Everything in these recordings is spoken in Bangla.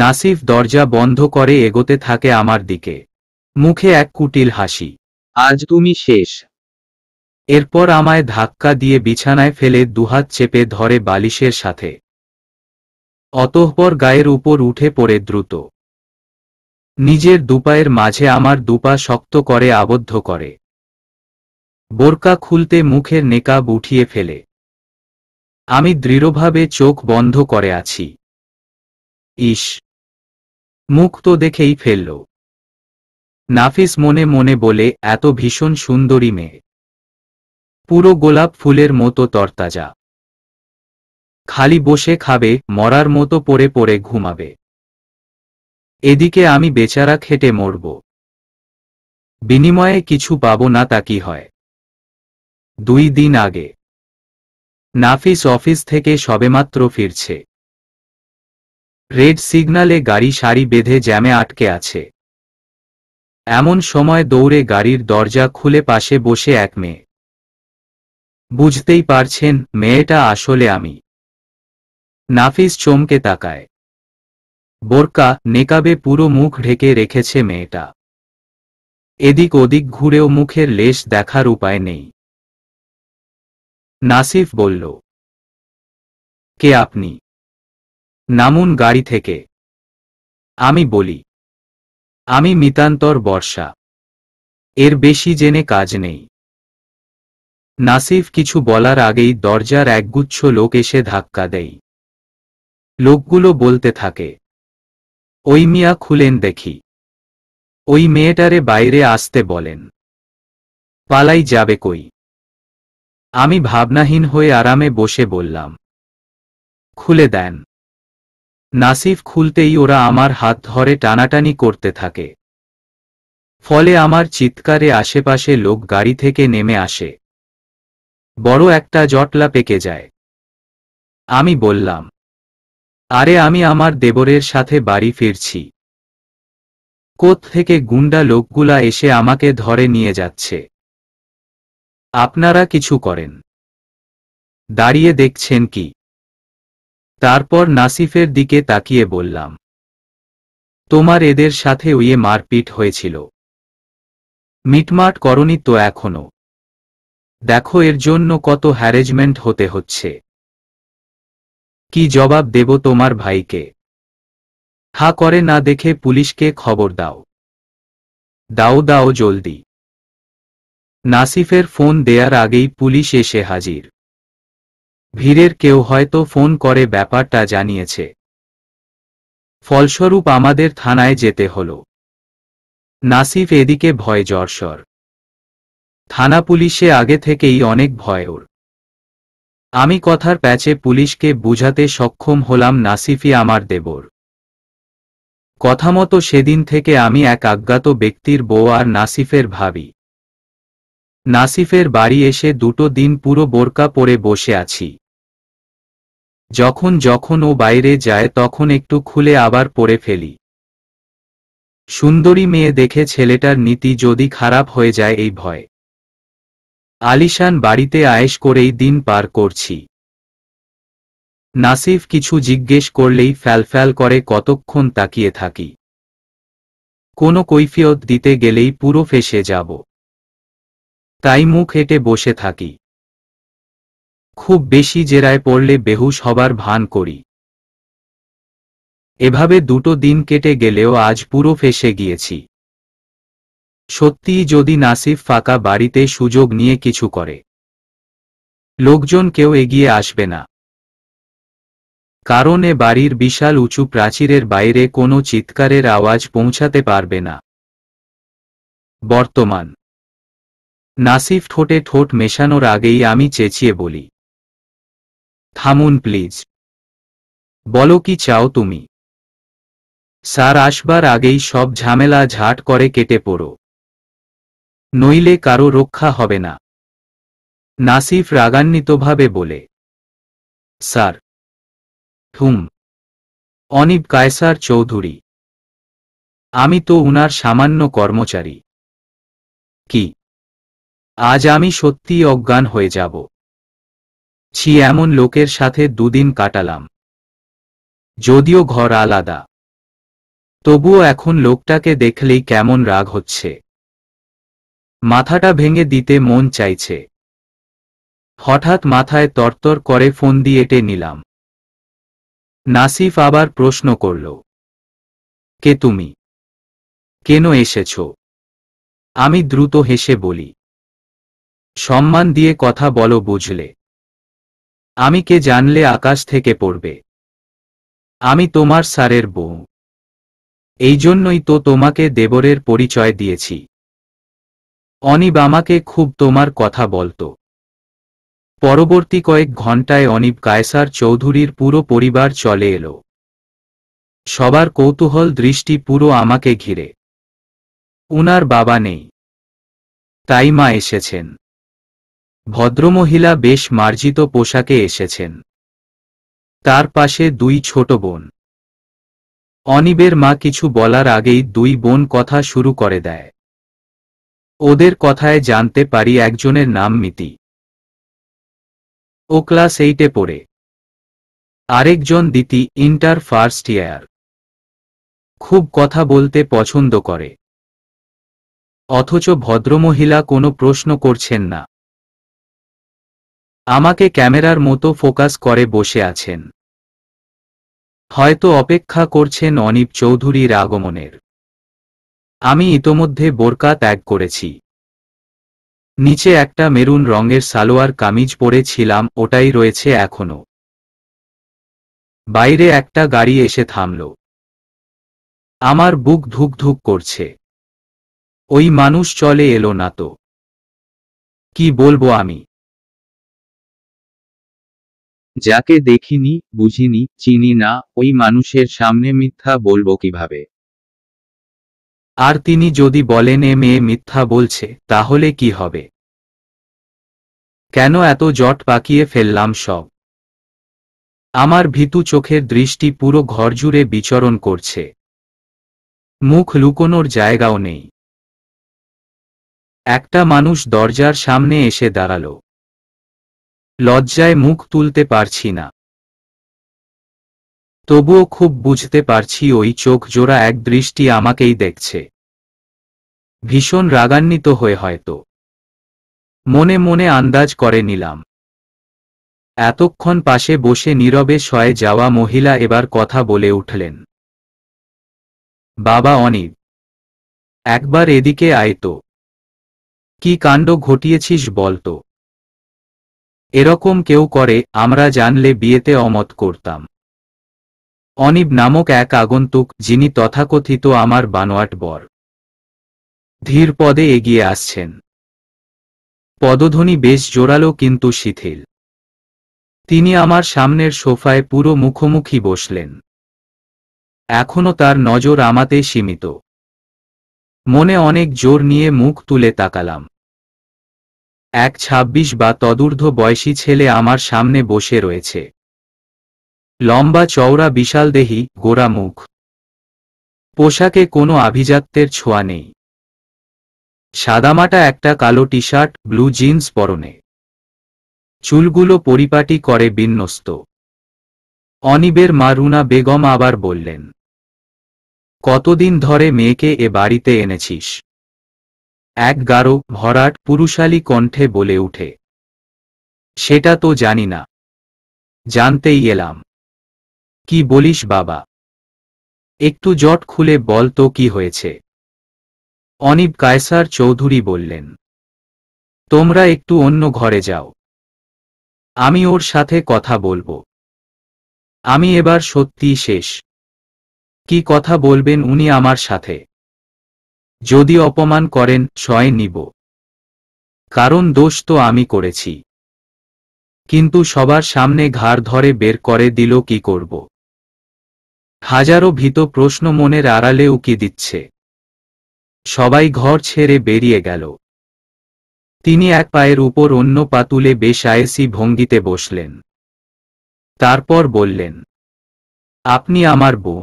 নাসিফ দরজা বন্ধ করে এগোতে থাকে আমার দিকে মুখে এক কুটিল হাসি আজ তুমি শেষ এরপর আমায় ধাক্কা দিয়ে বিছানায় ফেলে দুহাত চেপে ধরে বালিশের সাথে অতঃপর গায়ের উপর উঠে পড়ে দ্রুত নিজের দুপায়ের মাঝে আমার দুপা শক্ত করে আবদ্ধ করে বোরকা খুলতে মুখের নেকাব উঠিয়ে ফেলে আমি দৃঢ়ভাবে চোখ বন্ধ করে আছি ইস মুখ তো দেখেই ফেলল নাফিস মনে মনে বলে এত ভীষণ সুন্দরী মেয়ে পুরো গোলাপ ফুলের মতো তরতাজা খালি বসে খাবে মরার মতো পরে পরে ঘুমাবে এদিকে আমি বেচারা খেটে মরব বিনিময়ে কিছু পাব না তা কি হয় দুই দিন আগে নাফিস অফিস থেকে সবেমাত্র ফিরছে রেড সিগনালে গাড়ি সারি বেঁধে জ্যামে আটকে আছে এমন সময় দৌড়ে গাড়ির দরজা খুলে পাশে বসে এক মেয়ে বুঝতেই পারছেন মেয়েটা আসলে আমি নাফিস চমকে তাকায় বোরকা নেকাবে পুরো মুখ ঢেকে রেখেছে মেয়েটা এদিক ওদিক ঘুরেও মুখের লেশ দেখার উপায় নেই নাসিফ বলল কে আপনি নামুন গাড়ি থেকে আমি বলি আমি মিতান্তর বর্ষা এর বেশি জেনে কাজ নেই নাসিফ কিছু বলার আগেই দরজার একগুচ্ছ লোক এসে ধাক্কা দেয় লোকগুলো বলতে থাকে ওই মিয়া খুলেন দেখি ওই মেয়েটারে বাইরে আসতে বলেন পালাই যাবে কই আমি ভাবনাহীন হয়ে আরামে বসে বললাম খুলে দেন নাসিফ খুলতেই ওরা আমার হাত ধরে টানাটানি করতে থাকে ফলে আমার চিৎকারে আশেপাশে লোক গাড়ি থেকে নেমে আসে বড় একটা জটলা পেকে যায় আমি বললাম আরে আমি আমার দেবরের সাথে বাড়ি ফিরছি কোথ থেকে গুন্ডা লোকগুলা এসে আমাকে ধরে নিয়ে যাচ্ছে আপনারা কিছু করেন দাঁড়িয়ে দেখছেন কি তারপর নাসিফের দিকে তাকিয়ে বললাম তোমার এদের সাথে উইয়ে মারপিট হয়েছিল মিটমাট করনি তো এখনো দেখো এর জন্য কত হ্যারেজমেন্ট হতে হচ্ছে কি জবাব দেব তোমার ভাইকে হা করে না দেখে পুলিশকে খবর দাও দাও দাও জলদি নাসিফের ফোন দেয়ার আগেই পুলিশ এসে হাজির ভিড়ের কেউ হয়তো ফোন করে ব্যাপারটা জানিয়েছে ফলস্বরূপ আমাদের থানায় যেতে হল নাসিফ এদিকে ভয় জর্সর থানা পুলিশে আগে থেকেই অনেক ভয় ওর আমি কথার প্যাচে পুলিশকে বুঝাতে সক্ষম হলাম নাসিফি আমার দেবর কথামতো সেদিন থেকে আমি এক আজ্ঞাত ব্যক্তির বউ আর নাসিফের ভাবি নাসিফের বাড়ি এসে দুটো দিন পুরো বোরকা পরে বসে আছি যখন যখন ও বাইরে যায় তখন একটু খুলে আবার পরে ফেলি সুন্দরী মেয়ে দেখে ছেলেটার নীতি যদি খারাপ হয়ে যায় এই ভয় আলিশান বাড়িতে আয়েস করেই দিন পার করছি নাসিফ কিছু জিজ্ঞেস করলেই ফ্যালফ্যাল করে কতক্ষণ তাকিয়ে থাকি কোনো কৈফিয়ত দিতে গেলেই পুরো ফেসে যাব তাই মুখ হেঁটে বসে থাকি খুব বেশি জেরায় পড়লে বেহুশ হবার ভান করি এভাবে দুটো দিন কেটে গেলেও আজ পুরো ফেসে গিয়েছি সত্যিই যদি নাসিফ ফাঁকা বাড়িতে সুযোগ নিয়ে কিছু করে লোকজন কেউ এগিয়ে আসবে না কারণে বাড়ির বিশাল উঁচু প্রাচীরের বাইরে কোনো চিৎকারের আওয়াজ পৌঁছাতে পারবে না বর্তমান নাসিফ ঠোঁটে ঠোঁট মেশানোর আগেই আমি চেঁচিয়ে বলি থামুন প্লিজ বলো কি চাও তুমি স্যার আসবার আগেই সব ঝামেলা ঝাট করে কেটে পড়ো নইলে কারো রক্ষা হবে না নাসিফ রাগান্বিতভাবে বলে স্যার হুম অনিব কায়সার চৌধুরী আমি তো উনার সামান্য কর্মচারী কি আজ আমি সত্যি অজ্ঞান হয়ে যাব ছি এমন লোকের সাথে দুদিন কাটালাম যদিও ঘর আলাদা তবুও এখন লোকটাকে দেখলেই কেমন রাগ হচ্ছে মাথাটা ভেঙে দিতে মন চাইছে হঠাৎ মাথায় তরতর করে ফোন দিয়ে এটে নিলাম নাসিফ আবার প্রশ্ন করল কে তুমি কেন এসেছ আমি দ্রুত হেসে বলি সম্মান দিয়ে কথা বলো বুঝলে আমি কে জানলে আকাশ থেকে পড়বে আমি তোমার স্যারের বউ এই জন্যই তো তোমাকে দেবরের পরিচয় দিয়েছি অনিব আমাকে খুব তোমার কথা বলতো পরবর্তী কয়েক ঘন্টায় অনিব কায়সার চৌধুরীর পুরো পরিবার চলে এলো সবার কৌতূহল দৃষ্টি পুরো আমাকে ঘিরে উনার বাবা নেই তাই মা এসেছেন ভদ্রমহিলা বেশ মার্জিত পোশাকে এসেছেন তার পাশে দুই ছোট বোন অনিবের মা কিছু বলার আগেই দুই বোন কথা শুরু করে দেয় ওদের কথায় জানতে পারি একজনের নাম মিতি ও ক্লাস এইটে পড়ে আরেকজন দিতি ইন্টার ফার্স্ট ইয়ার খুব কথা বলতে পছন্দ করে অথচ ভদ্রমহিলা কোনো প্রশ্ন করছেন না আমাকে ক্যামেরার মতো ফোকাস করে বসে আছেন হয়তো অপেক্ষা করছেন অনীপ চৌধুরীর আগমনের আমি ইতোমধ্যে বোরকা ত্যাগ করেছি নিচে একটা মেরুন রঙের সালোয়ার কামিজ পরেছিলাম ওটাই রয়েছে এখনো বাইরে একটা গাড়ি এসে থামল আমার বুক ধুক ধুক করছে ওই মানুষ চলে এলো না তো কি বলবো আমি যাকে দেখিনি বুঝিনি চিনি না ওই মানুষের সামনে মিথ্যা বলবো কিভাবে আর তিনি যদি বলেন এ মেয়ে মিথ্যা বলছে তাহলে কি হবে কেন এত জট পাকিয়ে ফেললাম সব আমার ভীতু চোখের দৃষ্টি পুরো ঘর জুড়ে বিচরণ করছে মুখ লুকোনোর জায়গাও নেই একটা মানুষ দরজার সামনে এসে দাঁড়ালো লজ্জায় মুখ তুলতে পারছি না তবুও খুব বুঝতে পারছি ওই চোখ জোড়া এক দৃষ্টি আমাকেই দেখছে ভীষণ রাগান্বিত হয়ে হয়তো মনে মনে আন্দাজ করে নিলাম এতক্ষণ পাশে বসে নীরবে শয়ে যাওয়া মহিলা এবার কথা বলে উঠলেন বাবা অনিব একবার এদিকে আয়তো কি কাণ্ড ঘটিয়েছিস বলতো এরকম কেউ করে আমরা জানলে বিয়েতে অমত করতাম অনিব নামক এক আগন্তুক যিনি তথাকথিত আমার বানোয়াট বর ধীর পদে এগিয়ে আসছেন পদধ্বনি বেশ জোরালো কিন্তু শিথিল তিনি আমার সামনের সোফায় পুরো মুখোমুখি বসলেন এখনো তার নজর আমাতে সীমিত মনে অনেক জোর নিয়ে মুখ তুলে তাকালাম এক ছাব্বিশ বা তদূর্ধ্ব বয়সী ছেলে আমার সামনে বসে রয়েছে লম্বা চওড়া বিশাল দেহি গোরা মুখ পোশাকে কোনো আভিজাত্যের ছোঁয়া নেই সাদামাটা একটা কালো টি শার্ট ব্লু জিন্স পরনে চুলগুলো পরিপাটি করে বিন্যস্ত অনিবের মা রুনা বেগম আবার বললেন কতদিন ধরে মেয়েকে এ বাড়িতে এনেছিস এক গারো ভরাট পুরুষালী কণ্ঠে বলে উঠে সেটা তো জানি না জানতেই এলাম কি বলিস বাবা একটু জট খুলে বল তো কি হয়েছে অনিব কায়সার চৌধুরী বললেন তোমরা একটু অন্য ঘরে যাও আমি ওর সাথে কথা বলবো আমি এবার সত্যি শেষ কি কথা বলবেন উনি আমার সাথে যদি অপমান করেন সয় নিব কারণ দোষ তো আমি করেছি কিন্তু সবার সামনে ঘাড় ধরে বের করে দিল কি করব হাজারো ভীত প্রশ্ন মনের আড়ালে উকি দিচ্ছে সবাই ঘর ছেড়ে বেরিয়ে গেল তিনি এক পায়ের উপর অন্য পা তুলে বেশ আয়েসি ভঙ্গিতে বসলেন তারপর বললেন আপনি আমার বউ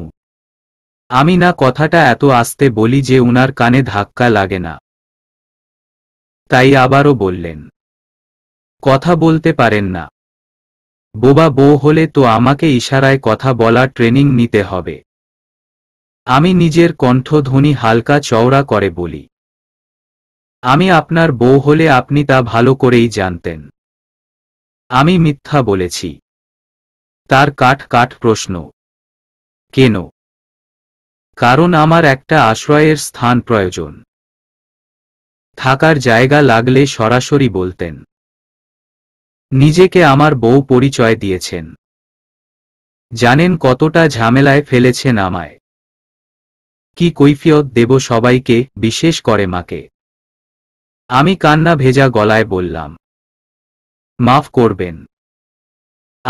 আমি না কথাটা এত আস্তে বলি যে উনার কানে ধাক্কা লাগে না তাই আবারও বললেন কথা বলতে পারেন না বোবা বউ হলে তো আমাকে ইশারায় কথা বলা ট্রেনিং নিতে হবে আমি নিজের কণ্ঠধ্বনি হালকা চওড়া করে বলি আমি আপনার বউ হলে আপনি তা ভালো করেই জানতেন আমি মিথ্যা বলেছি তার কাঠ কাঠ প্রশ্ন কেন কারণ আমার একটা আশ্রয়ের স্থান প্রয়োজন থাকার জায়গা লাগলে সরাসরি বলতেন নিজেকে আমার বউ পরিচয় দিয়েছেন জানেন কতটা ঝামেলায় ফেলেছেন আমায় কি কৈফিয়ত দেব সবাইকে বিশেষ করে মাকে আমি কান্না ভেজা গলায় বললাম মাফ করবেন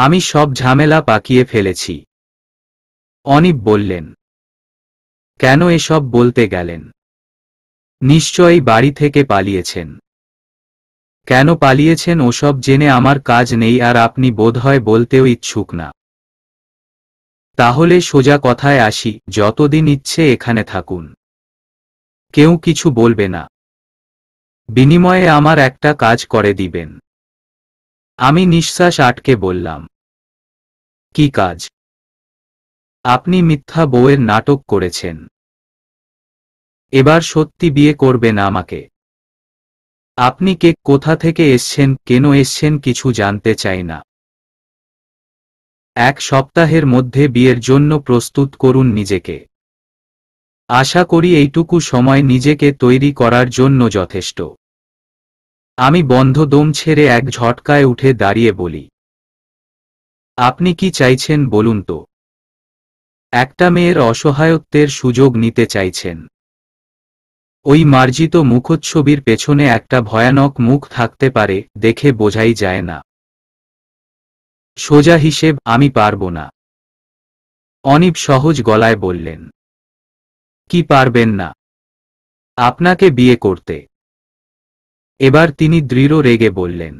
আমি সব ঝামেলা পাকিয়ে ফেলেছি অনিপ বললেন কেন এসব বলতে গেলেন নিশ্চয়ই বাড়ি থেকে পালিয়েছেন কেন পালিয়েছেন ওসব জেনে আমার কাজ নেই আর আপনি বোধহয় বলতেও ইচ্ছুক না তাহলে সোজা কথায় আসি যতদিন ইচ্ছে এখানে থাকুন কেউ কিছু বলবে না বিনিময়ে আমার একটা কাজ করে দিবেন আমি নিঃশ্বাস আটকে বললাম কি কাজ আপনি মিথ্যা বউয়ের নাটক করেছেন এবার সত্যি বিয়ে করবেন আমাকে আপনি কে কোথা থেকে এসছেন কেন এসছেন কিছু জানতে চাই না এক সপ্তাহের মধ্যে বিয়ের জন্য প্রস্তুত করুন নিজেকে আশা করি এইটুকু সময় নিজেকে তৈরি করার জন্য যথেষ্ট আমি বন্ধ দম ছেড়ে এক ঝটকায় উঠে দাঁড়িয়ে বলি আপনি কি চাইছেন বলুন তো একটা মেয়ের অসহায়ত্বের সুযোগ নিতে চাইছেন ওই মার্জিত মুখচ্ছবির পেছনে একটা ভয়ানক মুখ থাকতে পারে দেখে বোঝাই যায় না সোজা হিসেব আমি পারব না অনিব সহজ গলায় বললেন কি পারবেন না আপনাকে বিয়ে করতে এবার তিনি দৃঢ় রেগে বললেন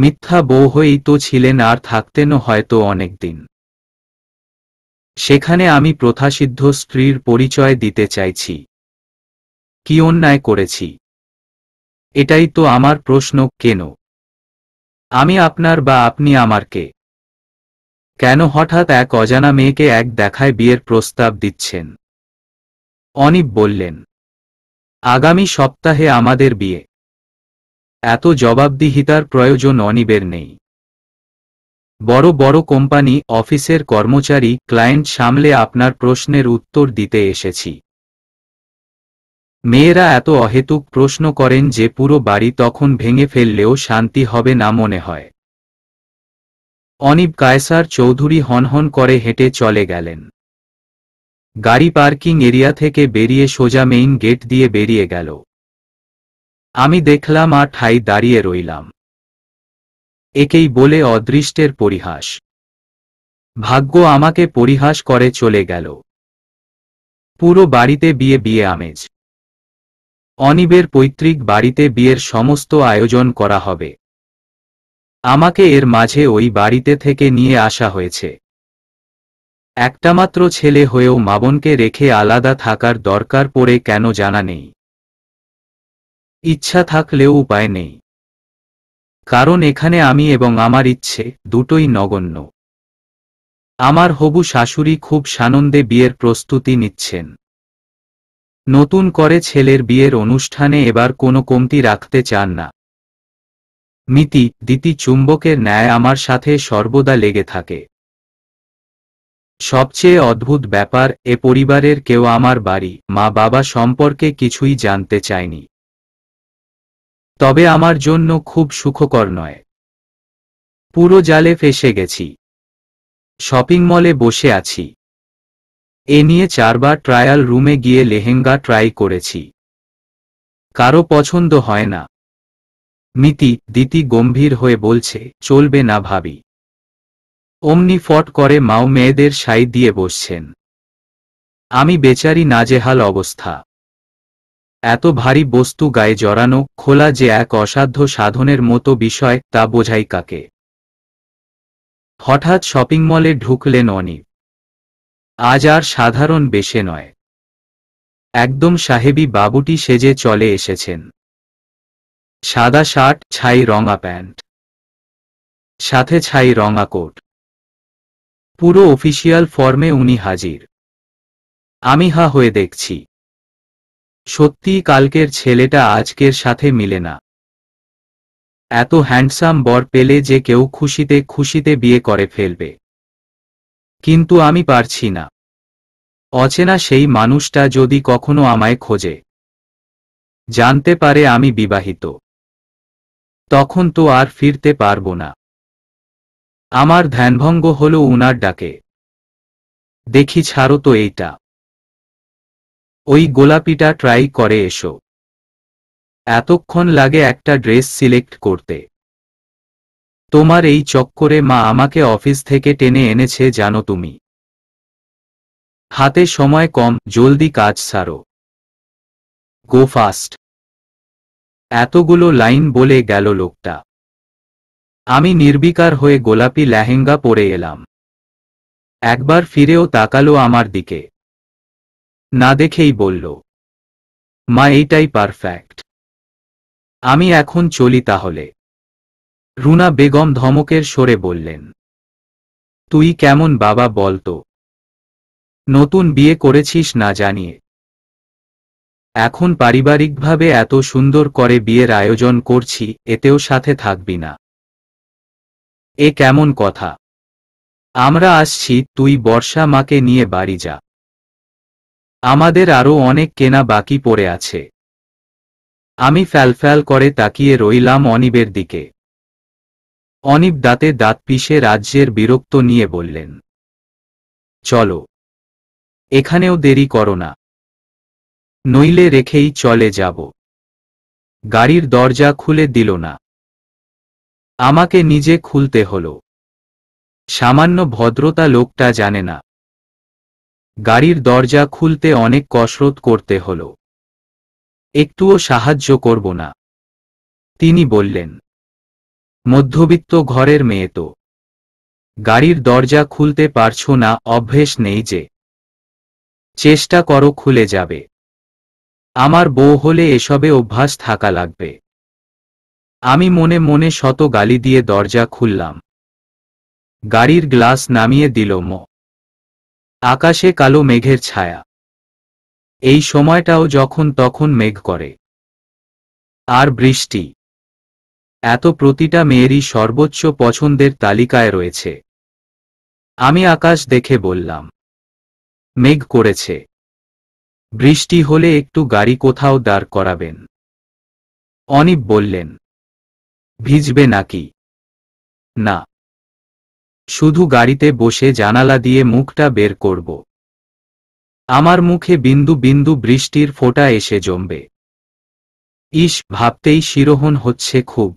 মিথ্যা বউ হয়েই তো ছিলেন আর থাকতেনও হয়তো অনেকদিন সেখানে আমি প্রথাসিদ্ধ স্ত্রীর পরিচয় দিতে চাইছি কি অন্যায় করেছি এটাই তো আমার প্রশ্ন কেন আমি আপনার বা আপনি আমারকে কেন হঠাৎ এক অজানা মেয়েকে এক দেখায় বিয়ের প্রস্তাব দিচ্ছেন অনিপ বললেন আগামী সপ্তাহে আমাদের বিয়ে এত জবাবদিহিতার প্রয়োজন অনিবের নেই বড় বড় কোম্পানি অফিসের কর্মচারী ক্লায়েন্ট সামলে আপনার প্রশ্নের উত্তর দিতে এসেছি মেয়েরা এত অহেতুক প্রশ্ন করেন যে পুরো বাড়ি তখন ভেঙে ফেললেও শান্তি হবে না মনে হয় অনিব কায়সার চৌধুরী হনহন করে হেঁটে চলে গেলেন গাড়ি পার্কিং এরিয়া থেকে বেরিয়ে সোজা মেইন গেট দিয়ে বেরিয়ে গেল আমি দেখলাম আর ঠাই দাঁড়িয়ে রইলাম একেই বলে অদৃষ্টের পরিহাস ভাগ্য আমাকে পরিহাস করে চলে গেল পুরো বাড়িতে বিয়ে বিয়ে আমেজ অনিবের পৈতৃক বাড়িতে বিয়ের সমস্ত আয়োজন করা হবে আমাকে এর মাঝে ওই বাড়িতে থেকে নিয়ে আসা হয়েছে একটামাত্র ছেলে হয়েও মাবনকে রেখে আলাদা থাকার দরকার পড়ে কেন জানা নেই ইচ্ছা থাকলেও উপায় নেই কারণ এখানে আমি এবং আমার ইচ্ছে দুটোই নগণ্য আমার হবু শাশুড়ি খুব সানন্দে বিয়ের প্রস্তুতি নিচ্ছেন নতুন করে ছেলের বিয়ের অনুষ্ঠানে এবার কোনো কমতি রাখতে চান না মিতি দিতি চুম্বকের ন্যায় আমার সাথে সর্বদা লেগে থাকে সবচেয়ে অদ্ভুত ব্যাপার এ পরিবারের কেউ আমার বাড়ি মা বাবা সম্পর্কে কিছুই জানতে চায়নি তবে আমার জন্য খুব সুখকর নয় পুরো জালে ফেসে গেছি শপিং মলে বসে আছি এ নিয়ে চারবার ট্রায়াল রুমে গিয়ে লেহেঙ্গা ট্রাই করেছি কারো পছন্দ হয় না মিতি দিতি গম্ভীর হয়ে বলছে চলবে না ভাবি অমনি ফট করে মাও মেয়েদের সাই দিয়ে বসছেন আমি বেচারি নাজেহাল অবস্থা এত ভারী বস্তু গায়ে জড়ানো খোলা যে এক অসাধ্য সাধনের মতো বিষয় তা বোঝাই কাকে হঠাৎ শপিং মলে ঢুকলেন অনিক আজ আর সাধারণ বেশে নয় একদম সাহেবি বাবুটি সেজে চলে এসেছেন সাদা শার্ট ছাই রঙা প্যান্ট সাথে ছাই রঙা কোট পুরো অফিসিয়াল ফর্মে উনি হাজির আমি হা হয়ে দেখছি সত্যি কালকের ছেলেটা আজকের সাথে মিলে না এত হ্যান্ডসাম বর পেলে যে কেউ খুশিতে খুশিতে বিয়ে করে ফেলবে কিন্তু আমি পারছি না অচেনা সেই মানুষটা যদি কখনো আমায় খোঁজে জানতে পারে আমি বিবাহিত তখন তো আর ফিরতে পারব না আমার ধ্যানভঙ্গ হল উনার ডাকে দেখি ছাড়ো তো এইটা ওই গোলাপিটা ট্রাই করে এসো এতক্ষণ লাগে একটা ড্রেস সিলেক্ট করতে তোমার এই চক্করে মা আমাকে অফিস থেকে টেনে এনেছে জানো তুমি হাতে সময় কম জলদি কাজ সারো গো ফাস্ট এতগুলো লাইন বলে গেল লোকটা আমি নির্বিকার হয়ে গোলাপি লেহেঙ্গা পরে এলাম একবার ফিরেও তাকালো আমার দিকে না দেখেই বলল মা এইটাই পারফ্যাক্ট আমি এখন চলি তাহলে রুনা বেগম ধমকের সরে বললেন তুই কেমন বাবা বলতো নতুন বিয়ে করেছিস না জানিয়ে এখন পারিবারিকভাবে এত সুন্দর করে বিয়ের আয়োজন করছি এতেও সাথে থাকবি না এ কেমন কথা আমরা আসছি তুই বর্ষা মাকে নিয়ে বাড়ি যা আমাদের আরও অনেক কেনা বাকি পড়ে আছে আমি ফ্যালফ্যাল করে তাকিয়ে রইলাম অনিবের দিকে অনিব দাঁতে দাঁত পিষে রাজ্যের বিরক্ত নিয়ে বললেন চলো এখানেও দেরি করো না নইলে রেখেই চলে যাব গাড়ির দরজা খুলে দিল না আমাকে নিজে খুলতে হল সামান্য ভদ্রতা লোকটা জানে না গাড়ির দরজা খুলতে অনেক কসরত করতে হল একটুও সাহায্য করব না তিনি বললেন মধ্যবিত্ত ঘরের মেয়ে তো গাড়ির দরজা খুলতে পারছো না অভ্যেস নেই যে চেষ্টা করো খুলে যাবে আমার বউ হলে এসবে অভ্যাস থাকা লাগবে আমি মনে মনে শত গালি দিয়ে দরজা খুললাম গাড়ির গ্লাস নামিয়ে দিল ম আকাশে কালো মেঘের ছায়া এই সময়টাও যখন তখন মেঘ করে আর বৃষ্টি এত প্রতিটা মেয়েরই সর্বোচ্চ পছন্দের তালিকায় রয়েছে আমি আকাশ দেখে বললাম মেঘ করেছে বৃষ্টি হলে একটু গাড়ি কোথাও দাঁড় করাবেন অনিপ বললেন ভিজবে নাকি না শুধু গাড়িতে বসে জানালা দিয়ে মুখটা বের করব আমার মুখে বিন্দু বিন্দু বৃষ্টির ফোঁটা এসে জমবে ইস ভাবতেই শিরোহণ হচ্ছে খুব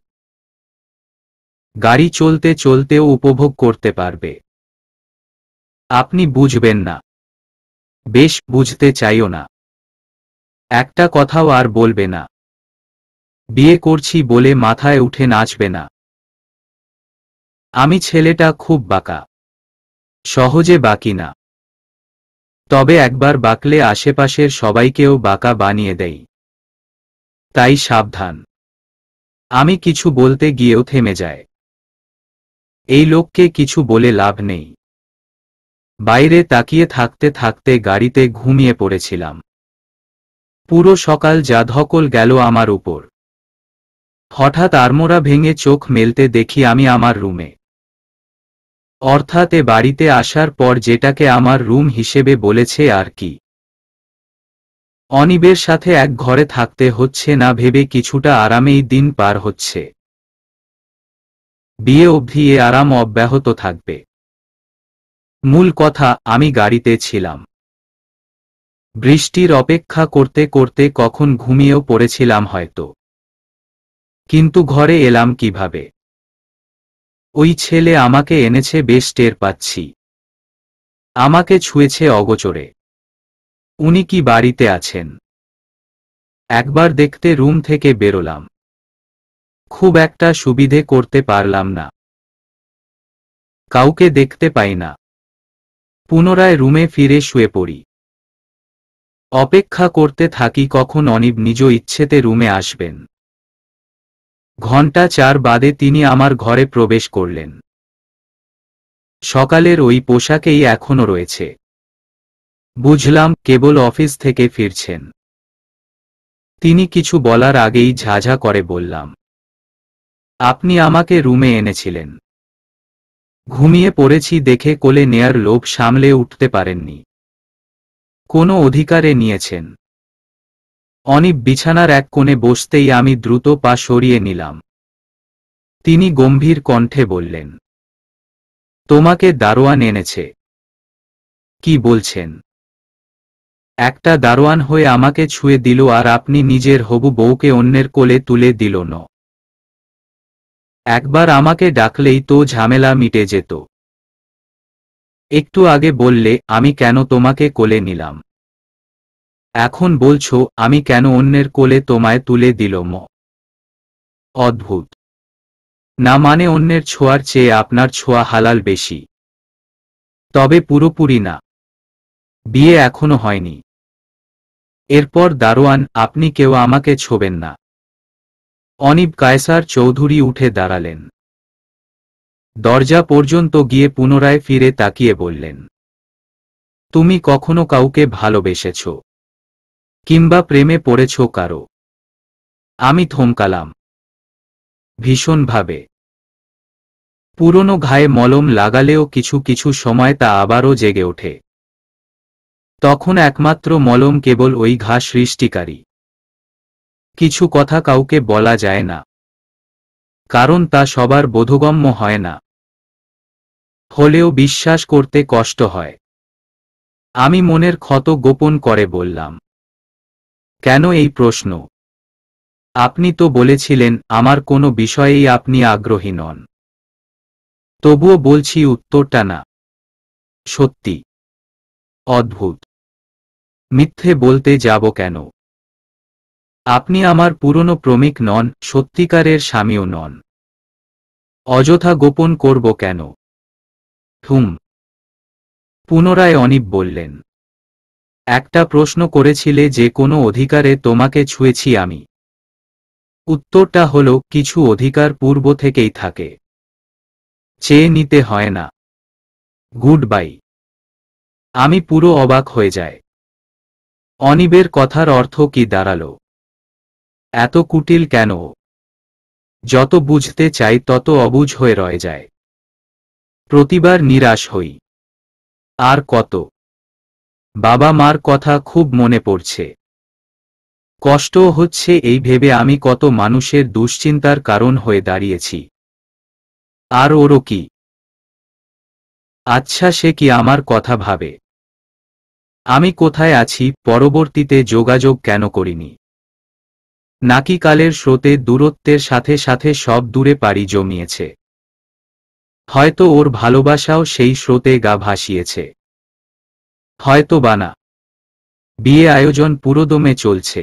গাড়ি চলতে চলতেও উপভোগ করতে পারবে আপনি বুঝবেন না বেশ বুঝতে চাইও না একটা কথাও আর বলবে না বিয়ে করছি বলে মাথায় উঠে নাচবে না আমি ছেলেটা খুব বাঁকা সহজে বাকি না তবে একবার বাঁকলে আশেপাশের সবাইকেও বাঁকা বানিয়ে দেই তাই সাবধান আমি কিছু বলতে গিয়েও থেমে যায় এই লোককে কিছু বলে লাভ নেই বাইরে তাকিয়ে থাকতে থাকতে গাড়িতে ঘুমিয়ে পড়েছিলাম পুরো সকাল যা ধকল গেল আমার উপর হঠাৎ আরমোরা ভেঙে চোখ মেলতে দেখি আমি আমার রুমে অর্থাৎ এ বাড়িতে আসার পর যেটাকে আমার রুম হিসেবে বলেছে আর কি অনিবের সাথে এক ঘরে থাকতে হচ্ছে না ভেবে কিছুটা আরামেই দিন পার হচ্ছে বিয়ে অবধি এ আরাম অব্যাহত থাকবে মূল কথা আমি গাড়িতে ছিলাম বৃষ্টির অপেক্ষা করতে করতে কখন ঘুমিয়েও পড়েছিলাম হয়তো কিন্তু ঘরে এলাম কিভাবে ওই ছেলে আমাকে এনেছে বেশ টের পাচ্ছি আমাকে ছুঁয়েছে অগোচরে উনি কি বাড়িতে আছেন একবার দেখতে রুম থেকে বেরোলাম খুব একটা সুবিধে করতে পারলাম না কাউকে দেখতে পাই না পুনরায় রুমে ফিরে শুয়ে পড়ি অপেক্ষা করতে থাকি কখন অনিব নিজ ইচ্ছেতে রুমে আসবেন ঘণ্টা চার বাদে তিনি আমার ঘরে প্রবেশ করলেন সকালের ওই পোশাকেই এখনও রয়েছে বুঝলাম কেবল অফিস থেকে ফিরছেন তিনি কিছু বলার আগেই ঝাঝা করে বললাম আপনি আমাকে রুমে এনেছিলেন ঘুমিয়ে পড়েছি দেখে কোলে নেয়ার লোভ সামলে উঠতে পারেননি কোনো অধিকারে নিয়েছেন অনিপ বিছানার এক কোণে বসতেই আমি দ্রুত পা সরিয়ে নিলাম তিনি গম্ভীর কণ্ঠে বললেন তোমাকে দারোয়ান এনেছে কি বলছেন একটা দারোয়ান হয়ে আমাকে ছুঁয়ে দিল আর আপনি নিজের হবু বউকে অন্যের কোলে তুলে দিল না একবার আমাকে ডাকলেই তো ঝামেলা মিটে যেত একটু আগে বললে আমি কেন তোমাকে কোলে নিলাম এখন বলছো আমি কেন অন্যের কোলে তোমায় তুলে দিল ম অদ্ভুত না মানে অন্যের ছোঁয়ার চেয়ে আপনার ছোঁয়া হালাল বেশি তবে পুরোপুরি না বিয়ে এখনো হয়নি এরপর দারোয়ান আপনি কেউ আমাকে ছোবেন না অনিব কায়সার চৌধুরী উঠে দাঁড়ালেন দরজা পর্যন্ত গিয়ে পুনরায় ফিরে তাকিয়ে বললেন তুমি কখনো কাউকে ভালোবেসেছ কিংবা প্রেমে পড়েছ কারো আমি থমকালাম ভীষণভাবে পুরনো ঘায়ে মলম লাগালেও কিছু কিছু সময় তা আবারও জেগে ওঠে তখন একমাত্র মলম কেবল ওই ঘা সৃষ্টিকারী কিছু কথা কাউকে বলা যায় না কারণ তা সবার বোধগম্য হয় না হলেও বিশ্বাস করতে কষ্ট হয় আমি মনের ক্ষত গোপন করে বললাম কেন এই প্রশ্ন আপনি তো বলেছিলেন আমার কোনো বিষয়েই আপনি আগ্রহী নন তবুও বলছি উত্তরটা না সত্যি অদ্ভুত মিথ্যে বলতে যাব কেন আপনি আমার পুরনো প্রমিক নন সত্যিকারের স্বামীও নন অযথা গোপন করব কেন হুম পুনরায় অনিব বললেন একটা প্রশ্ন করেছিলে যে কোনো অধিকারে তোমাকে ছুঁয়েছি আমি উত্তরটা হল কিছু অধিকার পূর্ব থেকেই থাকে চেয়ে নিতে হয় না গুড বাই আমি পুরো অবাক হয়ে যায় অনিবের কথার অর্থ কি দাঁড়ালো এত কুটিল কেন যত বুঝতে চাই তত অবুঝ হয়ে রয়ে যায় প্রতিবার নিরাশ হই আর কত বাবা মার কথা খুব মনে পড়ছে কষ্ট হচ্ছে এই ভেবে আমি কত মানুষের দুশ্চিন্তার কারণ হয়ে দাঁড়িয়েছি আর ওরও কি আচ্ছা সে কি আমার কথা ভাবে আমি কোথায় আছি পরবর্তীতে যোগাযোগ কেন করিনি নাকি কালের স্রোতে দূরত্বের সাথে সাথে সব দূরে পাড়ি জমিয়েছে হয়তো ওর ভালোবাসাও সেই স্রোতে গা ভাসিয়েছে হয়তো বানা বিয়ে আয়োজন পুরোদমে চলছে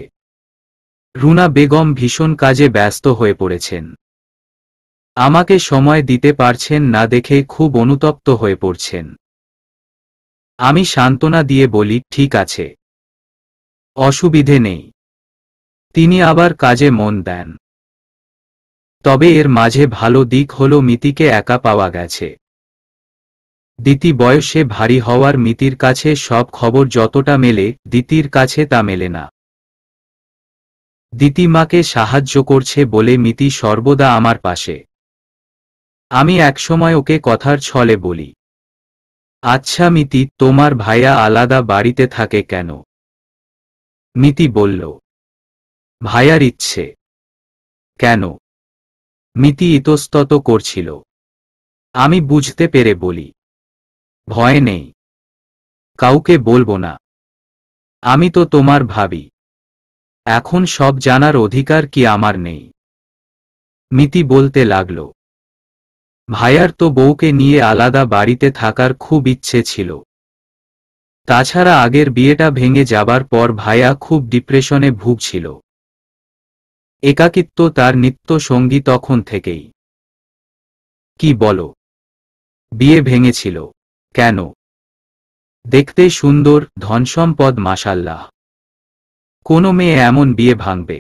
রুনা বেগম ভীষণ কাজে ব্যস্ত হয়ে পড়েছেন আমাকে সময় দিতে পারছেন না দেখে খুব অনুতপ্ত হয়ে পড়ছেন আমি সান্ত্বনা দিয়ে বলি ঠিক আছে অসুবিধে নেই তিনি আবার কাজে মন দেন তবে এর মাঝে ভালো দিক হল মিতিকে একা পাওয়া গেছে দিতি বয়সে ভারী হওয়ার মিতির কাছে সব খবর যতটা মেলে দিতির কাছে তা মেলে না দিতি মাকে সাহায্য করছে বলে মিতি সর্বদা আমার পাশে আমি একসময় ওকে কথার ছলে বলি আচ্ছা মিতি তোমার ভাইয়া আলাদা বাড়িতে থাকে কেন মিতি বলল ভাইয়ার ইচ্ছে কেন মিতি ইতস্তত করছিল আমি বুঝতে পেরে বলি ভয় নেই কাউকে বলবো না আমি তো তোমার ভাবি এখন সব জানার অধিকার কি আমার নেই মিতি বলতে লাগল ভাইয়ার তো বউকে নিয়ে আলাদা বাড়িতে থাকার খুব ইচ্ছে ছিল তাছাড়া আগের বিয়েটা ভেঙে যাবার পর ভাইয়া খুব ডিপ্রেশনে ভুগছিল একাকিত্ব তার নিত্য সঙ্গী তখন থেকেই কি বল বিয়ে ভেঙেছিল কেন দেখতে সুন্দর ধনসম্পদ মাসাল্লাহ কোনো মেয়ে এমন বিয়ে ভাঙবে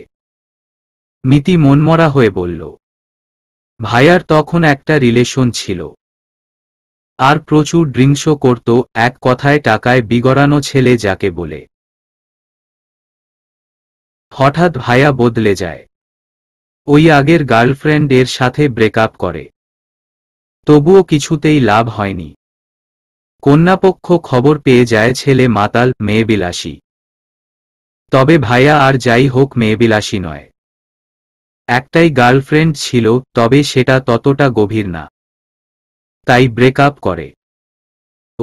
মিতি মনমরা হয়ে বলল ভাইয়ার তখন একটা রিলেশন ছিল আর প্রচুর ড্রিংস করত এক কথায় টাকায় বিগড়ানো ছেলে যাকে বলে হঠাৎ ভাইয়া বদলে যায় ওই আগের গার্লফ্রেন্ড এর সাথে ব্রেকআপ করে তবুও কিছুতেই লাভ হয়নি কন্যাপক্ষ খবর পেয়ে যায় ছেলে মাতাল মেয়েবিলাসী তবে ভাইয়া আর যাই হোক মেয়েবিলাসী নয় একটাই গার্লফ্রেন্ড ছিল তবে সেটা ততটা গভীর না তাই ব্রেকআপ করে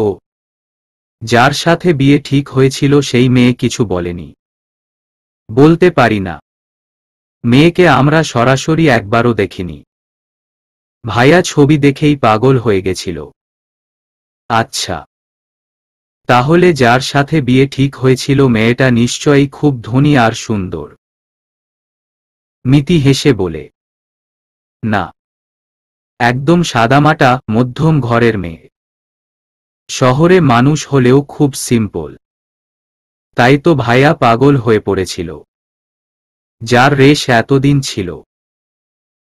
ও যার সাথে বিয়ে ঠিক হয়েছিল সেই মেয়ে কিছু বলেনি বলতে পারি না মেয়েকে আমরা সরাসরি একবারও দেখিনি ভাইয়া ছবি দেখেই পাগল হয়ে গেছিল আচ্ছা তাহলে যার সাথে বিয়ে ঠিক হয়েছিল মেয়েটা নিশ্চয়ই খুব ধনী আর সুন্দর মিতি হেসে বলে না একদম সাদামাটা মধ্যম ঘরের মেয়ে শহরে মানুষ হলেও খুব সিম্পল তাই তো ভাইয়া পাগল হয়ে পড়েছিল যার রেশ এতদিন ছিল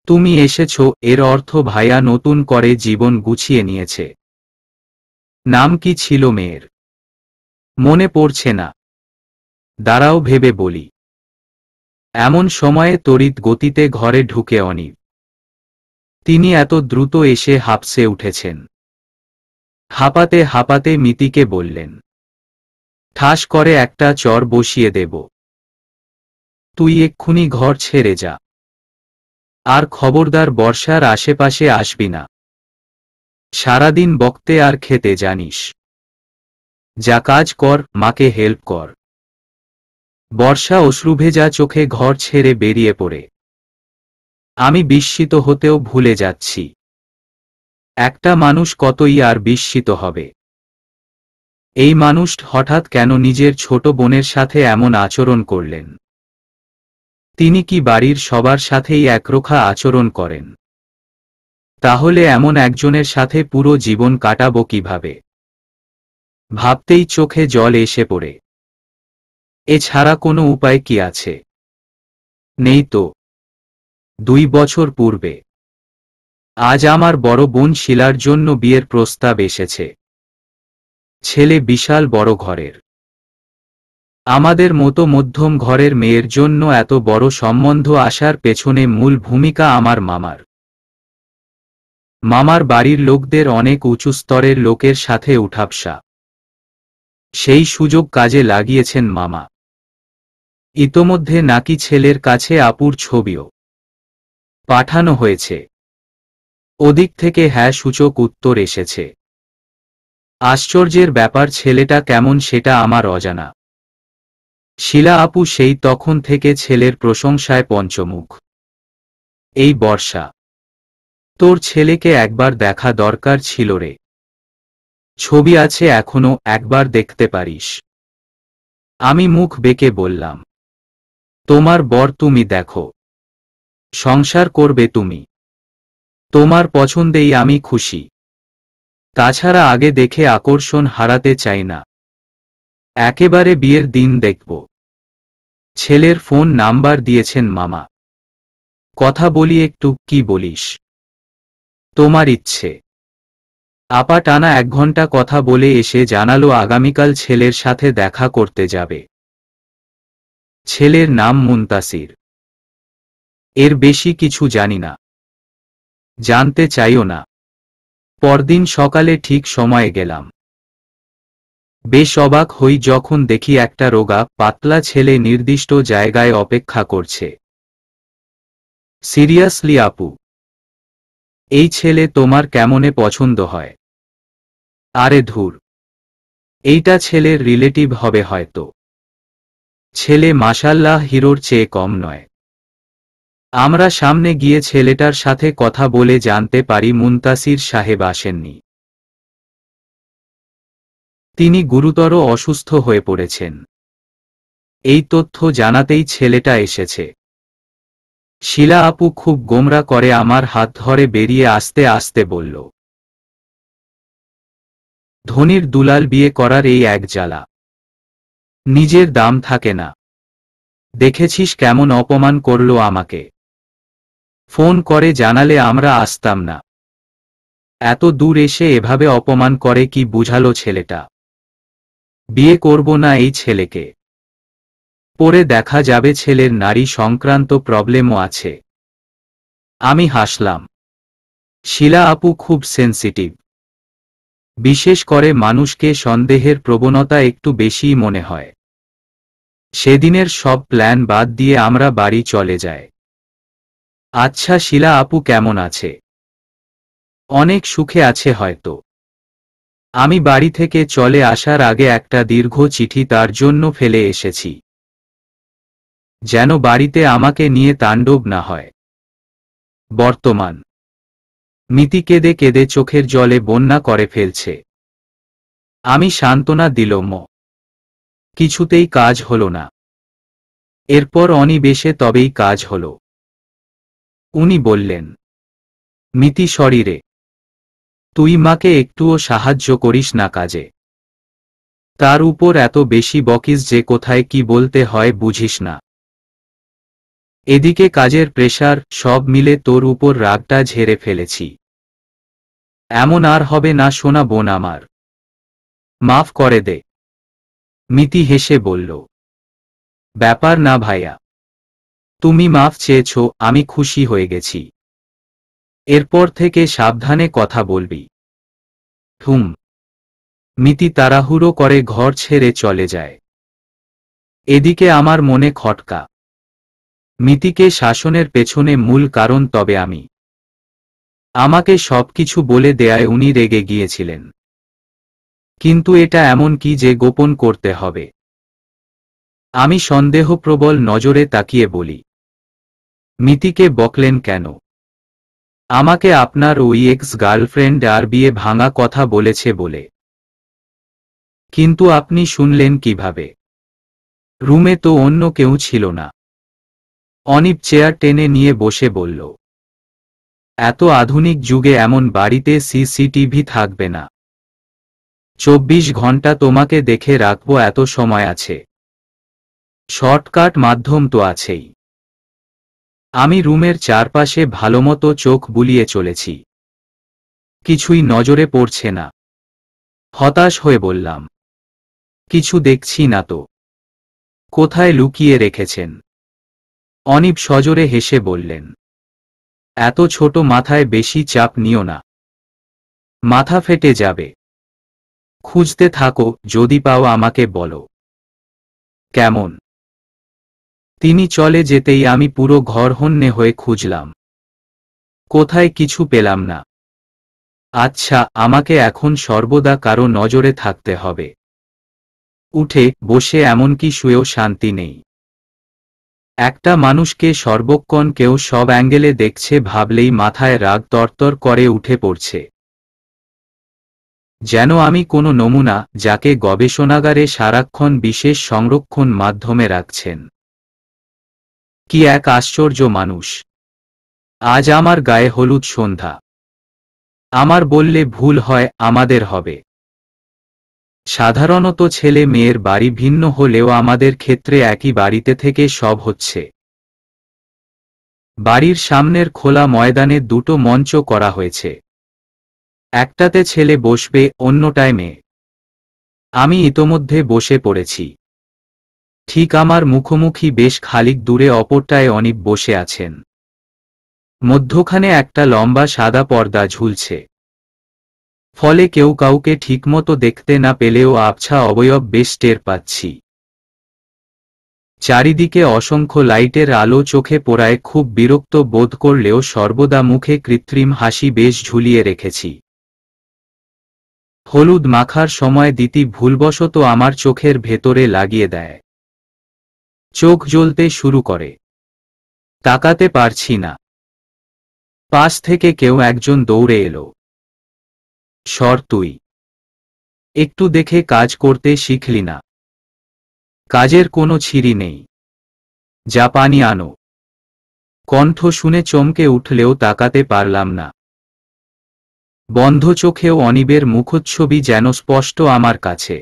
তুমি এসেছ এর অর্থ ভাইয়া নতুন করে জীবন গুছিয়ে নিয়েছে নাম কি ছিল মেয়ের মনে পড়ছে না দাঁড়াও ভেবে বলি এমন সময়ে তড়িৎ গতিতে ঘরে ঢুকে অনিব তিনি এত দ্রুত এসে হাঁপসে উঠেছেন হাঁপাতে হাঁপাতে মিতিকে বললেন ঠাস করে একটা চর বসিয়ে দেব তুই এক্ষুনি ঘর ছেড়ে যা আর খবরদার বর্ষার আশেপাশে আসবি না সারাদিন বকতে আর খেতে জানিস যা কাজ কর মাকে হেল্প কর বর্ষা যা চোখে ঘর ছেড়ে বেরিয়ে পড়ে আমি বিস্মিত হতেও ভুলে যাচ্ছি একটা মানুষ কতই আর বিস্মিত হবে এই মানুষ হঠাৎ কেন নিজের ছোট বোনের সাথে এমন আচরণ করলেন তিনি কি বাড়ির সবার সাথেই একরোখা আচরণ করেন তাহলে এমন একজনের সাথে পুরো জীবন কাটাব কিভাবে ভাবতেই চোখে জল এসে পড়ে এছাড়া কোনো উপায় কি আছে নেই তো দুই বছর পূর্বে আজ আমার বড় বোন শিলার জন্য বিয়ের প্রস্তাব এসেছে ছেলে বিশাল বড় ঘরের আমাদের মতো মধ্যম ঘরের মেয়ের জন্য এত বড় সম্বন্ধ আসার পেছনে মূল ভূমিকা আমার মামার মামার বাড়ির লোকদের অনেক উঁচু স্তরের লোকের সাথে উঠাপসা সেই সুযোগ কাজে লাগিয়েছেন মামা ইতোমধ্যে নাকি ছেলের কাছে আপুর ছবিও পাঠানো হয়েছে ওদিক থেকে হ্যাঁ সূচক উত্তর এসেছে আশ্চর্যের ব্যাপার ছেলেটা কেমন সেটা আমার অজানা শিলা আপু সেই তখন থেকে ছেলের প্রশংসায় পঞ্চমুখ এই বর্ষা তোর ছেলেকে একবার দেখা দরকার ছিল রে ছবি আছে এখনো একবার দেখতে পারিস আমি মুখ বেঁকে বললাম তোমার বর তুমি দেখো সংসার করবে তুমি তোমার পছন্দেই আমি খুশি তাছাড়া আগে দেখে আকর্ষণ হারাতে চাই না একেবারে বিয়ের দিন দেখব ছেলের ফোন নাম্বার দিয়েছেন মামা কথা বলি একটু কি বলিস তোমার ইচ্ছে আপা টানা এক ঘন্টা কথা বলে এসে জানালো আগামীকাল ছেলের সাথে দেখা করতে যাবে ছেলের নাম মুনতাসির এর বেশি কিছু জানি না জানতে চাইও না পরদিন সকালে ঠিক সময়ে গেলাম বেশ অবাক হই যখন দেখি একটা রোগা পাতলা ছেলে নির্দিষ্ট জায়গায় অপেক্ষা করছে সিরিয়াসলি আপু এই ছেলে তোমার কেমনে পছন্দ হয় আরে ধুর এইটা ছেলের রিলেটিভ হবে হয়তো ছেলে মাসাল্লাহ হিরোর চেয়ে কম নয় আমরা সামনে গিয়ে ছেলেটার সাথে কথা বলে জানতে পারি মুনতাসির সাহেব আসেননি তিনি গুরুতর অসুস্থ হয়ে পড়েছেন এই তথ্য জানাতেই ছেলেটা এসেছে শিলা আপু খুব গোমরা করে আমার হাত ধরে বেরিয়ে আসতে আসতে বলল ধনির দুলাল বিয়ে করার এই এক জ্বালা নিজের দাম থাকে না দেখেছিস কেমন অপমান করল আমাকে ফোন করে জানালে আমরা আসতাম না এত দূর এসে এভাবে অপমান করে কি বুঝালো ছেলেটা বিয়ে করব না এই ছেলেকে পরে দেখা যাবে ছেলের নারী সংক্রান্ত প্রবলেমও আছে আমি হাসলাম শিলা আপু খুব সেন্সিটিভ বিশেষ করে মানুষকে সন্দেহের প্রবণতা একটু বেশিই মনে হয় সেদিনের সব প্ল্যান বাদ দিয়ে আমরা বাড়ি চলে যায় আচ্ছা শিলা আপু কেমন আছে অনেক সুখে আছে হয়তো আমি বাড়ি থেকে চলে আসার আগে একটা দীর্ঘ চিঠি তার জন্য ফেলে এসেছি যেন বাড়িতে আমাকে নিয়ে তাণ্ডব না হয় বর্তমান মিতি কেঁদে কেঁদে চোখের জলে বন্যা করে ফেলছে আমি সান্ত্বনা দিল ম কিছুতেই কাজ হল না এরপর অনিবেশে তবেই কাজ হল উনি বললেন মিতি শরীরে তুই মাকে একটুও সাহায্য করিস না কাজে তার উপর এত বেশি বকিস যে কোথায় কি বলতে হয় বুঝিস না এদিকে কাজের প্রেশার সব মিলে তোর উপর রাগটা ঝেড়ে ফেলেছি এমন আর হবে না শোনা বোন আমার মাফ করে দে মিতি হেসে বলল ব্যাপার না ভাইয়া তুমি মাফ চেয়েছ আমি খুশি হয়ে গেছি এরপর থেকে সাবধানে কথা বলবি হুম মিতি তাড়াহুড়ো করে ঘর ছেড়ে চলে যায় এদিকে আমার মনে খটকা মিতিকে শাসনের পেছনে মূল কারণ তবে আমি আমাকে সবকিছু বলে দেয়ায় উনি রেগে গিয়েছিলেন কিন্তু এটা এমন কি যে গোপন করতে হবে আমি সন্দেহপ্রবল নজরে তাকিয়ে বলি মিতিকে বকলেন কেন আমাকে আপনার ওই এক্স গার্লফ্রেন্ড আর বিয়ে ভাঙা কথা বলেছে বলে কিন্তু আপনি শুনলেন কিভাবে রুমে তো অন্য কেউ ছিল না অনিপ চেয়ার টেনে নিয়ে বসে বলল এত আধুনিক যুগে এমন বাড়িতে সিসিটিভি থাকবে না চব্বিশ ঘন্টা তোমাকে দেখে রাখব এত সময় আছে শর্টকাট মাধ্যম তো আছেই আমি রুমের চারপাশে ভালোমতো চোখ বুলিয়ে চলেছি কিছুই নজরে পড়ছে না হতাশ হয়ে বললাম কিছু দেখছি না তো কোথায় লুকিয়ে রেখেছেন অনিপ সজোরে হেসে বললেন এত ছোট মাথায় বেশি চাপ নিও না মাথা ফেটে যাবে খুঁজতে থাকো যদি পাও আমাকে বলো কেমন তিনি চলে যেতেই আমি পুরো ঘর হন্যে হয়ে খুঁজলাম কোথায় কিছু পেলাম না আচ্ছা আমাকে এখন সর্বদা কারো নজরে থাকতে হবে উঠে বসে এমনকি শুয়েও শান্তি নেই একটা মানুষকে সর্বক্ষণ কেউ সব অ্যাঙ্গেলে দেখছে ভাবলেই মাথায় রাগ তরতর করে উঠে পড়ছে যেন আমি কোনো নমুনা যাকে গবেষণাগারে সারাক্ষণ বিশেষ সংরক্ষণ মাধ্যমে রাখছেন কি এক আশ্চর্য মানুষ আজ আমার গায়ে হলুদ সন্ধ্যা আমার বললে ভুল হয় আমাদের হবে সাধারণত ছেলে মেয়ের বাড়ি ভিন্ন হলেও আমাদের ক্ষেত্রে একই বাড়িতে থেকে সব হচ্ছে বাড়ির সামনের খোলা ময়দানে দুটো মঞ্চ করা হয়েছে একটাতে ছেলে বসবে অন্যটায় মেয়ে আমি ইতোমধ্যে বসে পড়েছি ঠিক আমার মুখোমুখি বেশ খালিক দূরে অপরটায় অনিপ বসে আছেন মধ্যখানে একটা লম্বা সাদা পর্দা ঝুলছে ফলে কেউ কাউকে ঠিকমতো দেখতে না পেলেও আবছা অবয়ব বেশ টের পাচ্ছি চারিদিকে অসংখ্য লাইটের আলো চোখে পোড়ায় খুব বিরক্ত বোধ করলেও সর্বদা মুখে কৃত্রিম হাসি বেশ ঝুলিয়ে রেখেছি হলুদ মাখার সময় দিতি ভুলবশত আমার চোখের ভেতরে লাগিয়ে দেয় চোখ জ্বলতে শুরু করে তাকাতে পারছি না পাশ থেকে কেউ একজন দৌড়ে এলো সর তুই একটু দেখে কাজ করতে শিখলি না কাজের কোনো ছিঁড়ি নেই জাপানি আনো কণ্ঠ শুনে চমকে উঠলেও তাকাতে পারলাম না বন্ধ চোখেও অনিবের মুখচ্ছবি যেন স্পষ্ট আমার কাছে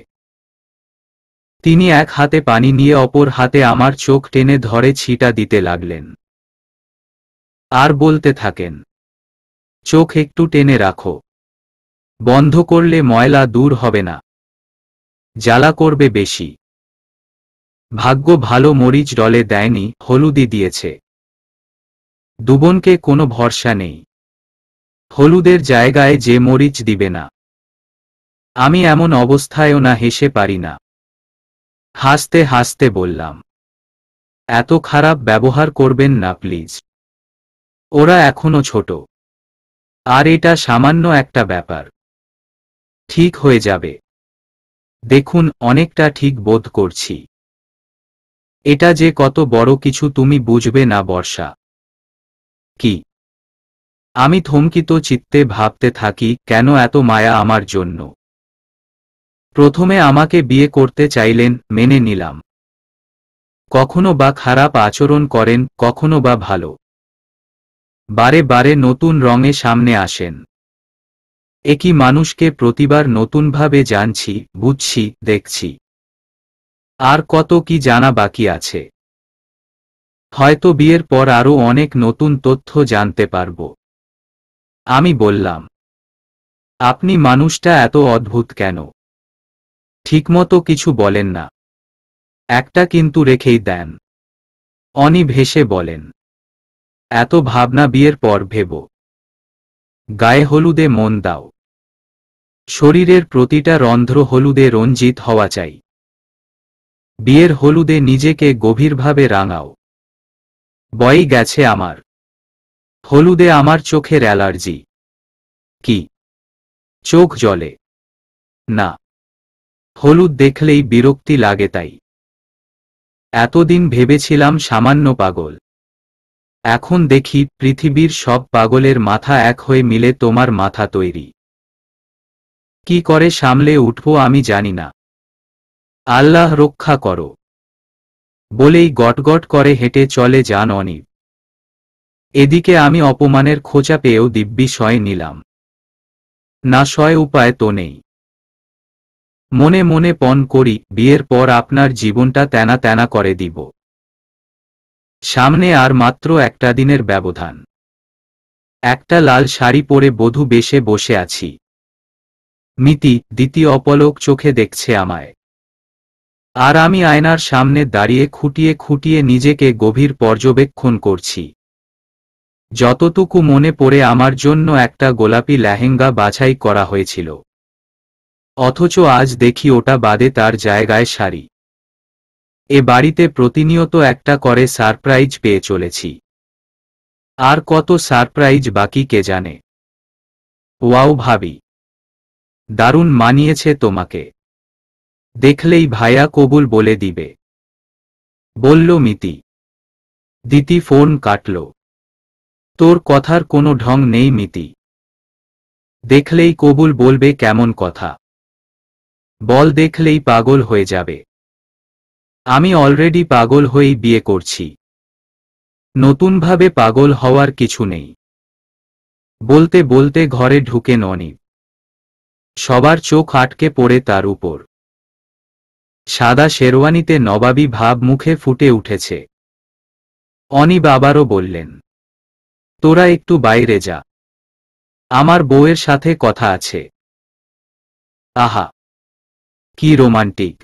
তিনি এক হাতে পানি নিয়ে অপর হাতে আমার চোখ টেনে ধরে ছিটা দিতে লাগলেন আর বলতে থাকেন চোখ একটু টেনে রাখো বন্ধ করলে ময়লা দূর হবে না জ্বালা করবে বেশি ভাগ্য ভালো মরিচ ডলে দেয়নি হলুদি দিয়েছে দুবনকে কোনো ভরসা নেই হলুদের জায়গায় যে মরিচ দিবে না আমি এমন অবস্থায়ও না হেসে পারি না হাসতে হাসতে বললাম এত খারাপ ব্যবহার করবেন না প্লিজ ওরা এখনো ছোট আর এটা সামান্য একটা ব্যাপার ঠিক হয়ে যাবে দেখুন অনেকটা ঠিক বোধ করছি এটা যে কত বড় কিছু তুমি বুঝবে না বর্ষা কি আমি থমকিত চিত্তে ভাবতে থাকি কেন এত মায়া আমার জন্য প্রথমে আমাকে বিয়ে করতে চাইলেন মেনে নিলাম কখনো বা খারাপ আচরণ করেন কখনো বা ভালো বারে বারে নতুন রঙে সামনে আসেন একই মানুষকে প্রতিবার নতুনভাবে জানছি বুঝছি দেখছি আর কত কি জানা বাকি আছে হয়তো বিয়ের পর আরও অনেক নতুন তথ্য জানতে পারব আমি বললাম আপনি মানুষটা এত অদ্ভুত কেন ঠিকমতো কিছু বলেন না একটা কিন্তু রেখেই দেন অনি ভেসে বলেন এত ভাবনা বিয়ের পর ভেব গায়ে হলুদে মন দাও শরীরের প্রতিটা রন্ধ্র হলুদে রঞ্জিত হওয়া চাই বিয়ের হলুদে নিজেকে গভীরভাবে রাঙাও বয়ই গেছে আমার হলুদে আমার চোখের অ্যালার্জি কি চোখ জলে না হলুদ দেখলেই বিরক্তি লাগে তাই এতদিন ভেবেছিলাম সামান্য পাগল এখন দেখি পৃথিবীর সব পাগলের মাথা এক হয়ে মিলে তোমার মাথা তৈরি কি করে সামলে উঠব আমি জানি না আল্লাহ রক্ষা করো বলেই গটগট করে হেঁটে চলে যান অনিব এদিকে আমি অপমানের খোঁচা পেয়েও দিব্যি সয় নিলাম না সয় উপায় তো নেই মনে মনে পণ করি বিয়ের পর আপনার জীবনটা তেনা তেনা করে দিব সামনে আর মাত্র একটা দিনের ব্যবধান একটা লাল শাড়ি পরে বধূ বেশে বসে আছি মিতি দ্বিতীয় অপলক চোখে দেখছে আমায় আর আমি আয়নার সামনে দাঁড়িয়ে খুঁটিয়ে খুঁটিয়ে নিজেকে গভীর পর্যবেক্ষণ করছি যতটুকু মনে পড়ে আমার জন্য একটা গোলাপি লেহেঙ্গা বাছাই করা হয়েছিল অথচ আজ দেখি ওটা বাদে তার জায়গায় শাড়ি এ বাড়িতে প্রতিনিয়ত একটা করে সারপ্রাইজ পেয়ে চলেছি আর কত সারপ্রাইজ বাকি কে জানে ওয়াও ভাবি দারুণ মানিয়েছে তোমাকে দেখলেই ভায়া কবুল বলে দিবে বলল মিতি দিতি ফোন কাটল তোর কথার কোনো ঢং নেই মিতি দেখলেই কবুল বলবে কেমন কথা বল দেখলেই পাগল হয়ে যাবে আমি অলরেডি পাগল হয়েই বিয়ে করছি নতুনভাবে পাগল হওয়ার কিছু নেই বলতে বলতে ঘরে ঢুকে ননি সবার চোখ আটকে পড়ে তার উপর সাদা শেরওয়ানিতে নবাবী ভাব মুখে ফুটে উঠেছে অনি বাবারও বললেন তোরা একটু বাইরে যা আমার বউয়ের সাথে কথা আছে আহা কি রোমান্টিক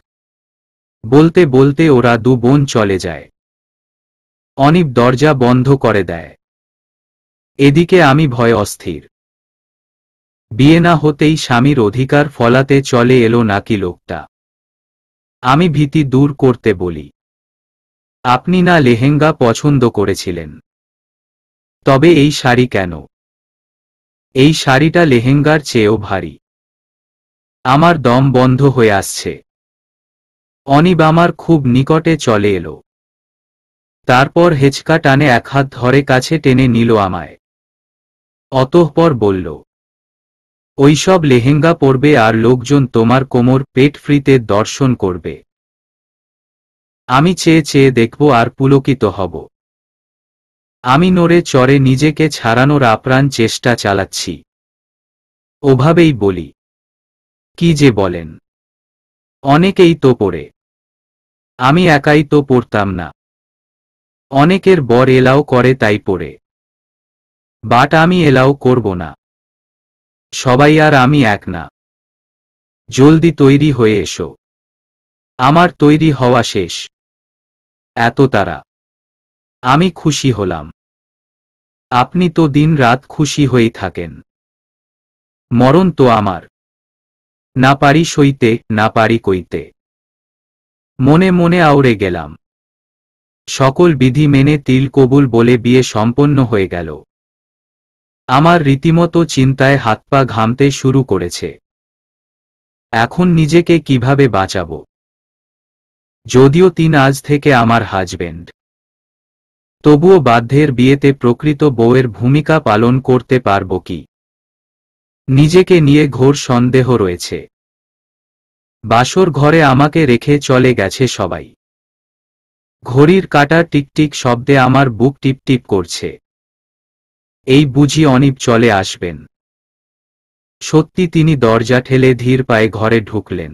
বলতে বলতে ওরা দু বোন চলে যায় অনিপ দরজা বন্ধ করে দেয় এদিকে আমি ভয় অস্থির বিয়ে না হতেই স্বামীর অধিকার ফলাতে চলে এলো নাকি লোকটা আমি ভীতি দূর করতে বলি আপনি না লেহেঙ্গা পছন্দ করেছিলেন তবে এই শাড়ি কেন এই শাড়িটা লেহেঙ্গার চেয়েও ভারী আমার দম বন্ধ হয়ে আসছে অনিব আমার খুব নিকটে চলে এলো তারপর হেচকা টানে এক হাত ধরে কাছে টেনে নিল আমায় অতঃপর বলল ওইসব লেহেঙ্গা পরবে আর লোকজন তোমার কোমর পেট ফ্রিতে দর্শন করবে আমি চেয়ে চেয়ে দেখব আর পুলকিত হব আমি নড়ে চরে নিজেকে ছাড়ানোর আপ্রাণ চেষ্টা চালাচ্ছি ওভাবেই বলি কি যে বলেন অনেকেই তো পড়ে আমি একাই তো পড়তাম না অনেকের বর এলাও করে তাই পড়ে বাট আমি এলাও করব না সবাই আর আমি এক না জলদি তৈরি হয়ে এসো আমার তৈরি হওয়া শেষ এত তারা আমি খুশি হলাম আপনি তো দিন রাত খুশি হয়েই থাকেন মরণ তো আমার না পারি সইতে না পারি কইতে মনে মনে আউড়ে গেলাম সকল বিধি মেনে তিল কবুল বলে বিয়ে সম্পন্ন হয়ে গেল আমার রীতিমতো চিন্তায় হাত পা ঘামতে শুরু করেছে এখন নিজেকে কিভাবে বাঁচাব যদিও তিন আজ থেকে আমার হাজবেন্ড তবুও বাধ্যের বিয়েতে প্রকৃত বউয়ের ভূমিকা পালন করতে পারব কি নিজেকে নিয়ে ঘোর সন্দেহ রয়েছে বাসর ঘরে আমাকে রেখে চলে গেছে সবাই ঘড়ির কাটা টিকটিক শব্দে আমার বুক টিপটিপ করছে এই বুঝি অনিপ চলে আসবেন সত্যি তিনি দরজা ঠেলে ধীর পায়ে ঘরে ঢুকলেন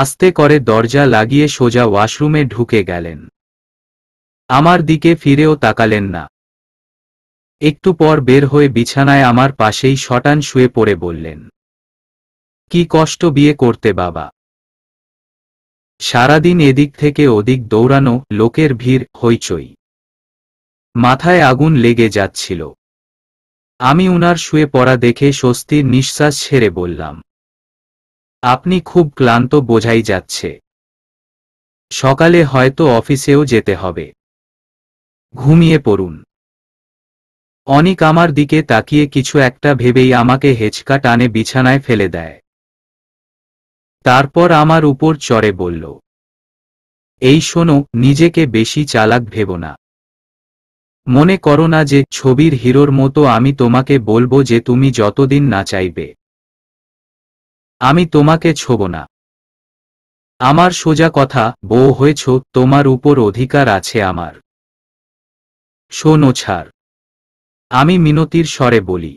আস্তে করে দরজা লাগিয়ে সোজা ওয়াশরুমে ঢুকে গেলেন আমার দিকে ফিরেও তাকালেন না একটু পর বের হয়ে বিছানায় আমার পাশেই শটান শুয়ে পড়ে বললেন কি কষ্ট বিয়ে করতে বাবা সারাদিন এদিক থেকে ওদিক দৌড়ানো লোকের ভিড় হইচই মাথায় আগুন লেগে যাচ্ছিল আমি উনার শুয়ে পড়া দেখে স্বস্তির নিঃশ্বাস ছেড়ে বললাম আপনি খুব ক্লান্ত বোঝাই যাচ্ছে সকালে হয়তো অফিসেও যেতে হবে ঘুমিয়ে পড়ুন অনিক আমার দিকে তাকিয়ে কিছু একটা ভেবেই আমাকে হেঁচকা টানে বিছানায় ফেলে দেয় তারপর আমার উপর চড়ে বলল এই শোনো নিজেকে বেশি চালাক ভেব না মনে করো না যে ছবির হিরোর মতো আমি তোমাকে বলবো যে তুমি যতদিন না চাইবে আমি তোমাকে ছোব না আমার সোজা কথা বউ হয়েছ তোমার উপর অধিকার আছে আমার শোনো ছাড় আমি মিনতির স্বরে বলি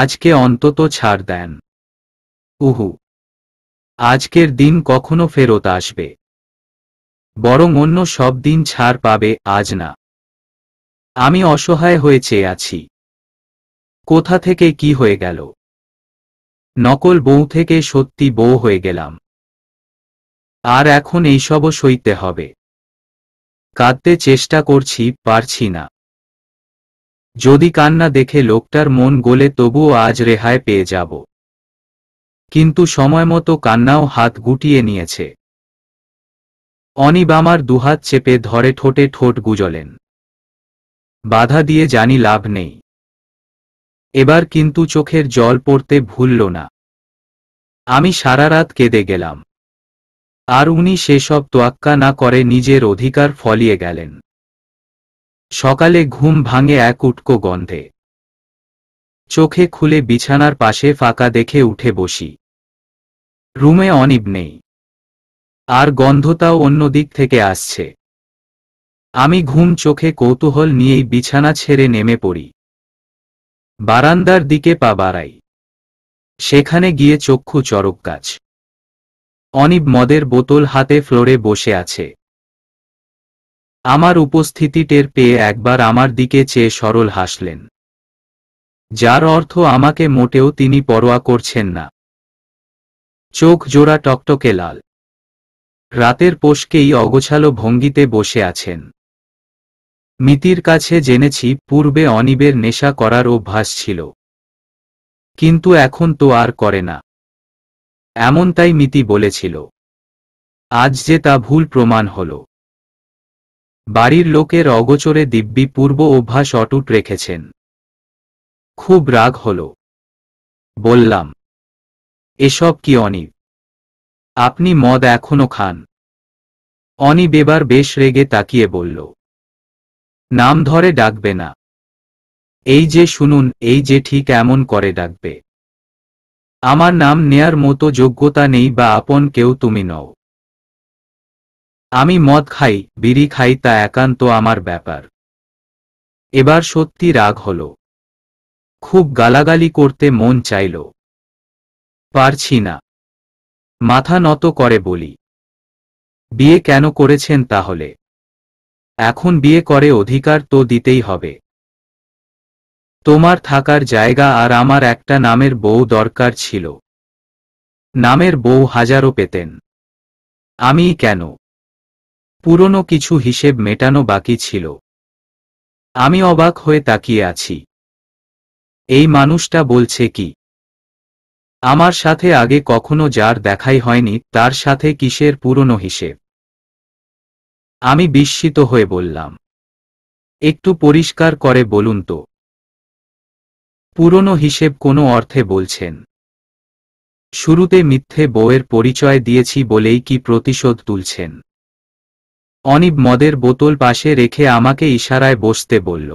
আজকে অন্তত ছাড় দেন উহু আজকের দিন কখনো ফেরত আসবে বরং অন্য সব দিন ছাড় পাবে আজ না আমি অসহায় হয়ে চেয়ে আছি কোথা থেকে কি হয়ে গেল নকল বউ থেকে সত্যি বউ হয়ে গেলাম আর এখন এইসবও সইতে হবে কাঁদতে চেষ্টা করছি পারছি না যদি কান্না দেখে লোকটার মন গলে তবুও আজ রেহাই পেয়ে যাব কিন্তু সময়মতো কান্নাও হাত গুটিয়ে নিয়েছে অনিবামার দুহাত চেপে ধরে ঠোঁটে ঠোঁট গুজলেন বাধা দিয়ে জানি লাভ নেই এবার কিন্তু চোখের জল পড়তে ভুলল না আমি সারা রাত কেঁদে গেলাম আর উনি সেসব তোয়াক্কা না করে নিজের অধিকার ফলিয়ে গেলেন সকালে ঘুম ভাঙে এক উটকো গন্ধে চোখে খুলে বিছানার পাশে ফাঁকা দেখে উঠে বসি রুমে অনিব নেই আর গন্ধতাও অন্য দিক থেকে আসছে আমি ঘুম চোখে কৌতূহল নিয়েই বিছানা ছেড়ে নেমে পড়ি বারান্দার দিকে পা বাড়াই সেখানে গিয়ে চক্ষু চরক কাজ অনিব মদের বোতল হাতে ফ্লোরে বসে আছে আমার উপস্থিতি টের পেয়ে একবার আমার দিকে চেয়ে সরল হাসলেন যার অর্থ আমাকে মোটেও তিনি পরোয়া করছেন না চোখ জোড়া টকটকে লাল রাতের পোষকেই অগোছালো ভঙ্গিতে বসে আছেন মিতির কাছে জেনেছি পূর্বে অনিবের নেশা করার অভ্যাস ছিল কিন্তু এখন তো আর করে না এমনটাই মিতি বলেছিল আজ যে তা ভুল প্রমাণ হলো বাড়ির লোকের অগোচরে দিব্যি পূর্ব অভ্যাস অটুট রেখেছেন খুব রাগ হল বললাম এসব কি অনিব আপনি মদ এখনো খান অনিব এবার বেশ রেগে তাকিয়ে বলল নাম ধরে ডাকবে না এই যে শুনুন এই যে ঠিক এমন করে ডাকবে আমার নাম নেয়ার মতো যোগ্যতা নেই বা আপন কেউ তুমি নও আমি মদ খাই বিড়ি খাই তা একান্ত আমার ব্যাপার এবার সত্যি রাগ হল খুব গালাগালি করতে মন চাইল পারছি না মাথা নত করে বলি বিয়ে কেন করেছেন তাহলে এখন বিয়ে করে অধিকার তো দিতেই হবে তোমার থাকার জায়গা আর আমার একটা নামের বউ দরকার ছিল নামের বউ হাজারো পেতেন আমি কেন পুরনো কিছু হিসেব মেটানো বাকি ছিল আমি অবাক হয়ে তাকিয়ে আছি এই মানুষটা বলছে কি আমার সাথে আগে কখনো যার দেখাই হয়নি তার সাথে কিসের পুরনো হিসেব আমি বিস্মিত হয়ে বললাম একটু পরিষ্কার করে বলুন তো পুরনো হিসেব কোনো অর্থে বলছেন শুরুতে মিথ্যে বউয়ের পরিচয় দিয়েছি বলেই কি প্রতিশোধ তুলছেন অনিব মদের বোতল পাশে রেখে আমাকে ইশারায় বসতে বলল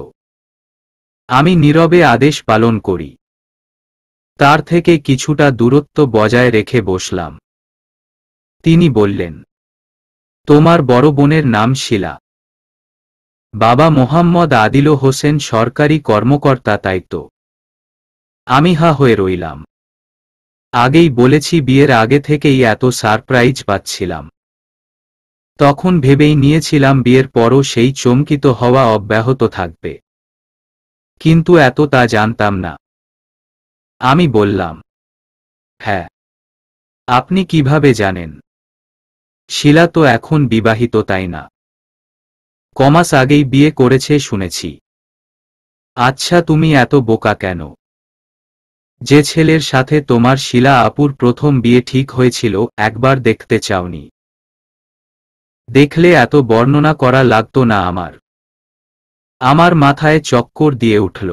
আমি নীরবে আদেশ পালন করি তার থেকে কিছুটা দূরত্ব বজায় রেখে বসলাম তিনি বললেন তোমার বড় বোনের নাম শিলা বাবা মোহাম্মদ আদিল হোসেন সরকারি কর্মকর্তা তাই তো আমি হা হয়ে রইলাম আগেই বলেছি বিয়ের আগে থেকেই এত সারপ্রাইজ পাচ্ছিলাম তখন ভেবেই নিয়েছিলাম বিয়ের পরও সেই চমকিত হওয়া অব্যাহত থাকবে কিন্তু এত তা জানতাম না আমি বললাম হ্যাঁ আপনি কিভাবে জানেন শিলা তো এখন বিবাহিত তাই না কমাস আগেই বিয়ে করেছে শুনেছি আচ্ছা তুমি এত বোকা কেন যে ছেলের সাথে তোমার শিলা আপুর প্রথম বিয়ে ঠিক হয়েছিল একবার দেখতে চাওনি দেখলে এত বর্ণনা করা লাগত না আমার আমার মাথায় চক্কর দিয়ে উঠল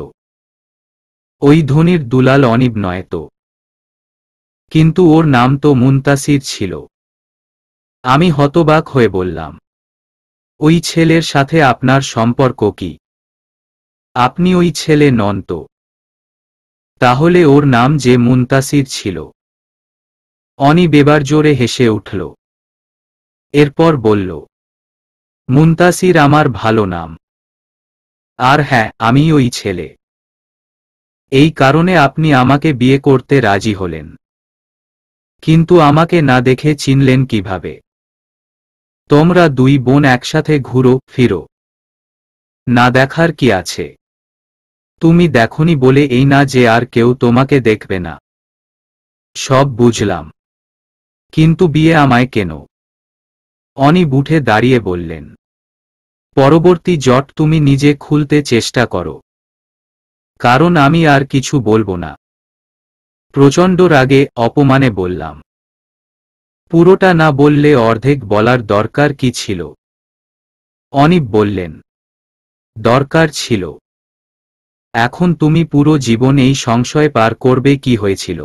ওই ধনির দুলাল অনিব নয় তো কিন্তু ওর নাম তো মুনতাসির ছিল আমি হতবাক হয়ে বললাম ওই ছেলের সাথে আপনার সম্পর্ক কি আপনি ওই ছেলে নন তো তাহলে ওর নাম যে মুনতাসির ছিল অনিব এবার জোরে হেসে উঠল এরপর বলল মুন্তাসির আমার ভালো নাম আর হ্যাঁ আমি ওই ছেলে এই কারণে আপনি আমাকে বিয়ে করতে রাজি হলেন কিন্তু আমাকে না দেখে চিনলেন কিভাবে তোমরা দুই বোন একসাথে ঘুরো ফিরো না দেখার কি আছে তুমি দেখনি বলে এই না যে আর কেউ তোমাকে দেখবে না সব বুঝলাম কিন্তু বিয়ে আমায় কেন অনিব উঠে দাঁড়িয়ে বললেন পরবর্তী জট তুমি নিজে খুলতে চেষ্টা করো কারণ আমি আর কিছু বলবো না প্রচণ্ড রাগে অপমানে বললাম পুরোটা না বললে অর্ধেক বলার দরকার কি ছিল অনিব বললেন দরকার ছিল এখন তুমি পুরো জীবন এই সংশয় পার করবে কি হয়েছিল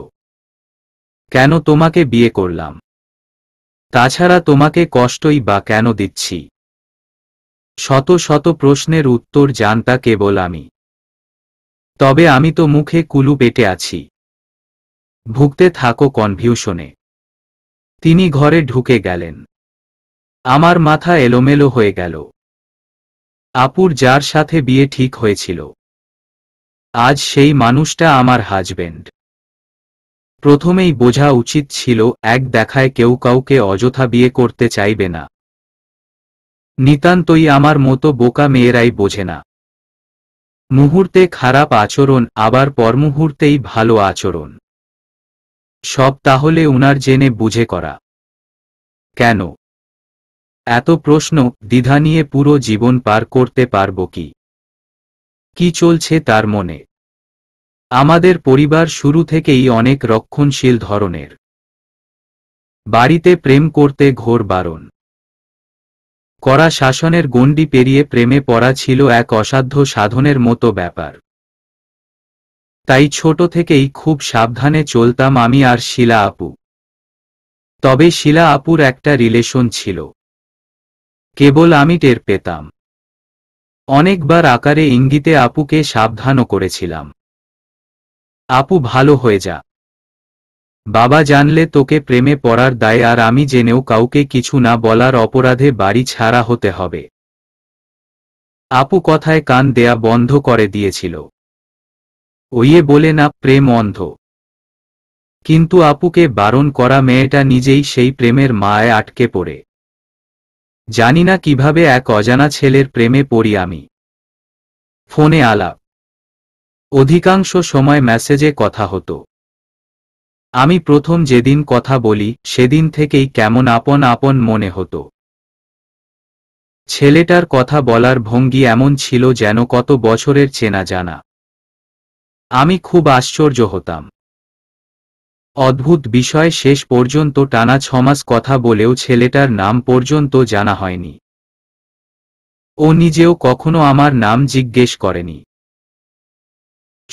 কেন তোমাকে বিয়ে করলাম তাছাড়া তোমাকে কষ্টই বা কেন দিচ্ছি শত শত প্রশ্নের উত্তর জানতা কেবল আমি তবে আমি তো মুখে কুলু পেটে আছি ভুগতে থাকো কনভিউশনে তিনি ঘরে ঢুকে গেলেন আমার মাথা এলোমেলো হয়ে গেল আপুর যার সাথে বিয়ে ঠিক হয়েছিল আজ সেই মানুষটা আমার হাজবেন্ড প্রথমেই বোঝা উচিত ছিল এক দেখায় কেউ কাউকে অযথা বিয়ে করতে চাইবে না নিতান্তই আমার মতো বোকা মেয়েরাই বোঝে না মুহূর্তে খারাপ আচরণ আবার পরমুহূর্তেই ভালো আচরণ সব তাহলে উনার জেনে বুঝে করা কেন এত প্রশ্ন দ্বিধা নিয়ে পুরো জীবন পার করতে পারব কি কি চলছে তার মনে আমাদের পরিবার শুরু থেকেই অনেক রক্ষণশীল ধরনের বাড়িতে প্রেম করতে ঘোর বারণ করা শাসনের গণ্ডি পেরিয়ে প্রেমে পড়া ছিল এক অসাধ্য সাধনের মতো ব্যাপার তাই ছোট থেকেই খুব সাবধানে চলতাম আমি আর শিলা আপু তবে শিলা আপুর একটা রিলেশন ছিল কেবল আমি টের পেতাম অনেকবার আকারে ইঙ্গিতে আপুকে সাবধানও করেছিলাম আপু ভালো হয়ে যা বাবা জানলে তোকে প্রেমে পড়ার দায় আর আমি জেনেও কাউকে কিছু না বলার অপরাধে বাড়ি ছাড়া হতে হবে আপু কথায় কান দেয়া বন্ধ করে দিয়েছিল ওইয়ে বলে না প্রেম অন্ধ কিন্তু আপুকে বারণ করা মেয়েটা নিজেই সেই প্রেমের মায় আটকে পড়ে জানি না কিভাবে এক অজানা ছেলের প্রেমে পড়ি আমি ফোনে আলাপ অধিকাংশ সময় মেসেজে কথা হতো আমি প্রথম যেদিন কথা বলি সেদিন থেকেই কেমন আপন আপন মনে হতো ছেলেটার কথা বলার ভঙ্গি এমন ছিল যেন কত বছরের চেনা জানা আমি খুব আশ্চর্য হতাম অদ্ভুত বিষয় শেষ পর্যন্ত টানা ছমাস কথা বলেও ছেলেটার নাম পর্যন্ত জানা হয়নি ও নিজেও কখনো আমার নাম জিজ্ঞেস করেনি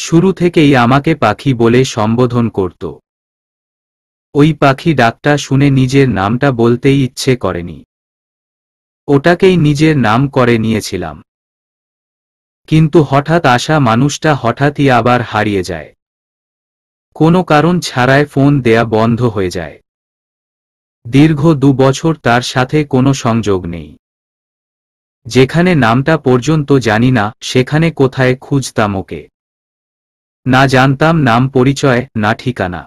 শুরু থেকেই আমাকে পাখি বলে সম্বোধন করত ওই পাখি ডাকটা শুনে নিজের নামটা বলতেই ইচ্ছে করেনি ওটাকেই নিজের নাম করে নিয়েছিলাম কিন্তু হঠাৎ আসা মানুষটা হঠাৎই আবার হারিয়ে যায় কোনো কারণ ছাড়ায় ফোন দেয়া বন্ধ হয়ে যায় দীর্ঘ দু বছর তার সাথে কোনো সংযোগ নেই যেখানে নামটা পর্যন্ত জানি না সেখানে কোথায় খুঁজতাম ওকে না জানতাম নাম পরিচয় না ঠিকানা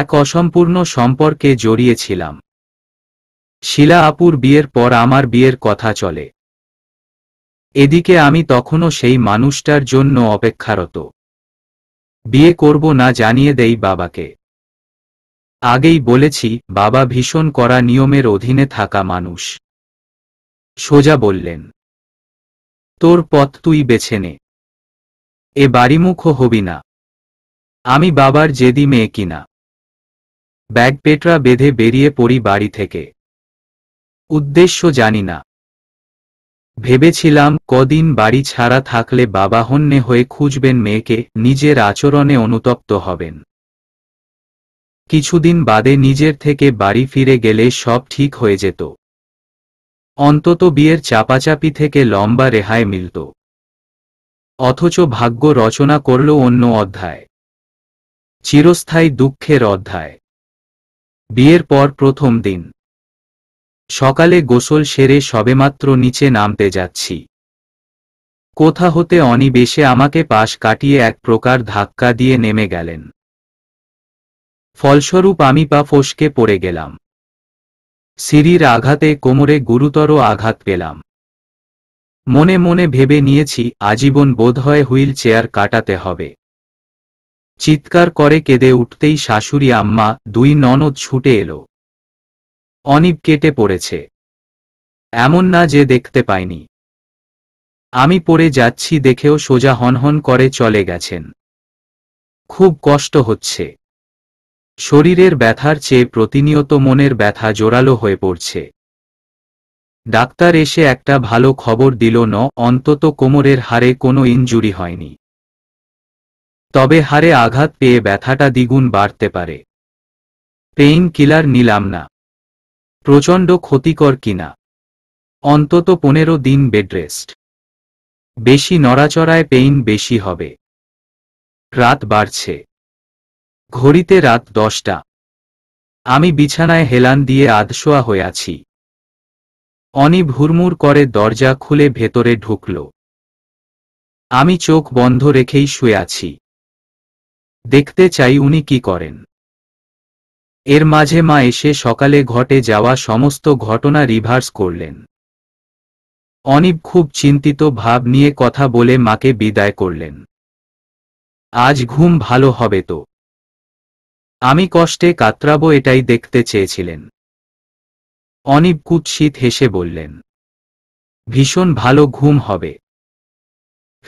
এক অসম্পূর্ণ সম্পর্কে জড়িয়েছিলাম শিলা আপুর বিয়ের পর আমার বিয়ের কথা চলে এদিকে আমি তখনও সেই মানুষটার জন্য অপেক্ষারত বিয়ে করব না জানিয়ে দেই বাবাকে আগেই বলেছি বাবা ভীষণ করা নিয়মের অধীনে থাকা মানুষ সোজা বললেন তোর পথ তুই বেছে নে এ বাড়িমুখো হবি না আমি বাবার জেদি মেয়ে কিনা ব্যাগ পেটরা বেঁধে বেরিয়ে পড়ি বাড়ি থেকে উদ্দেশ্য জানি না ভেবেছিলাম কদিন বাড়ি ছাড়া থাকলে বাবা হন্যে হয়ে খুঁজবেন মেয়েকে নিজের আচরণে অনুতপ্ত হবেন কিছুদিন বাদে নিজের থেকে বাড়ি ফিরে গেলে সব ঠিক হয়ে যেত অন্তত বিয়ের চাপাচাপি থেকে লম্বা রেহাই মিলত অথচ ভাগ্য রচনা করল অন্য অধ্যায় চিরস্থায়ী দুঃখের অধ্যায় বিয়ের পর প্রথম দিন সকালে গোসল সেরে সবেমাত্র নিচে নামতে যাচ্ছি কোথা হতে অনিবেশে আমাকে পাশ কাটিয়ে এক প্রকার ধাক্কা দিয়ে নেমে গেলেন ফলস্বরূপ আমি পা ফসকে পড়ে গেলাম সিঁড়ির আঘাতে কোমরে গুরুতর আঘাত পেলাম মনে মনে ভেবে নিয়েছি আজীবন বোধহয় হুইল চেয়ার কাটাতে হবে চিৎকার করে কেঁদে উঠতেই শাশুড়ি আম্মা দুই ননদ ছুটে এলো অনিব কেটে পড়েছে এমন না যে দেখতে পাইনি আমি পড়ে যাচ্ছি দেখেও সোজা হনহন করে চলে গেছেন খুব কষ্ট হচ্ছে শরীরের ব্যথার চেয়ে প্রতিনিয়ত মনের ব্যথা জোরালো হয়ে পড়ছে ডাক্তার এসে একটা ভালো খবর দিল ন অন্তত কোমরের হারে কোনো ইনজুরি হয়নি তবে হারে আঘাত পেয়ে ব্যথাটা দ্বিগুণ বাড়তে পারে পেইন কিলার নিলাম না প্রচণ্ড ক্ষতিকর কিনা অন্তত পনেরো দিন বেড রেস্ট বেশি নড়াচড়ায় পেইন বেশি হবে রাত বাড়ছে ঘড়িতে রাত দশটা আমি বিছানায় হেলান দিয়ে আধশোয়া হয়ে আছি অনি ভুরমুর করে দরজা খুলে ভেতরে ঢুকল আমি চোখ বন্ধ রেখেই শুয়ে আছি দেখতে চাই উনি কি করেন এর মাঝে মা এসে সকালে ঘটে যাওয়া সমস্ত ঘটনা রিভার্স করলেন অনিব খুব চিন্তিত ভাব নিয়ে কথা বলে মাকে বিদায় করলেন আজ ঘুম ভালো হবে তো আমি কষ্টে কাতরাবো এটাই দেখতে চেয়েছিলেন অনিব কুৎসিত হেসে বললেন ভীষণ ভালো ঘুম হবে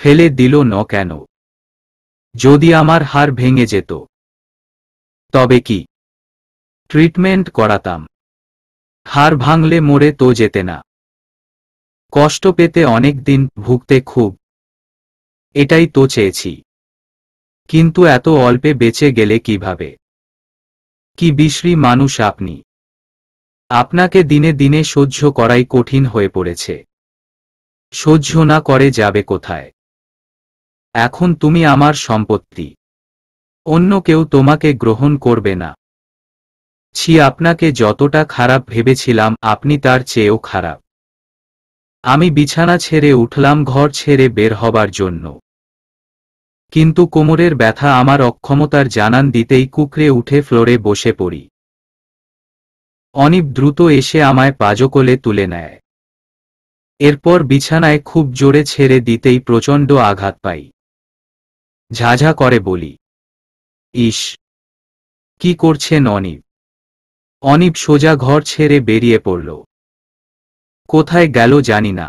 ফেলে দিল ন কেন যদি আমার হার ভেঙে যেত তবে কি ট্রিটমেন্ট করাতাম হাড় ভাঙলে মরে তো যেতে না কষ্ট পেতে অনেক দিন ভুগতে খুব এটাই তো চেয়েছি কিন্তু এত অল্পে বেঁচে গেলে কিভাবে কি বিশ্রী মানুষ আপনি আপনাকে দিনে দিনে সহ্য করাই কঠিন হয়ে পড়েছে সহ্য না করে যাবে কোথায় এখন তুমি আমার সম্পত্তি অন্য কেউ তোমাকে গ্রহণ করবে না ছি আপনাকে যতটা খারাপ ভেবেছিলাম আপনি তার চেয়েও খারাপ আমি বিছানা ছেড়ে উঠলাম ঘর ছেড়ে বের হবার জন্য কিন্তু কোমরের ব্যথা আমার অক্ষমতার জানান দিতেই কুকরে উঠে ফ্লোরে বসে পড়ি অনিপ দ্রুত এসে আমায় পাজকলে তুলে নেয় এরপর বিছানায় খুব জোরে ছেড়ে দিতেই প্রচণ্ড আঘাত পাই ঝাঝা করে বলি ইস কি করছেন অনিপ অনিপ সোজা ঘর ছেড়ে বেরিয়ে পড়ল কোথায় গেল জানি না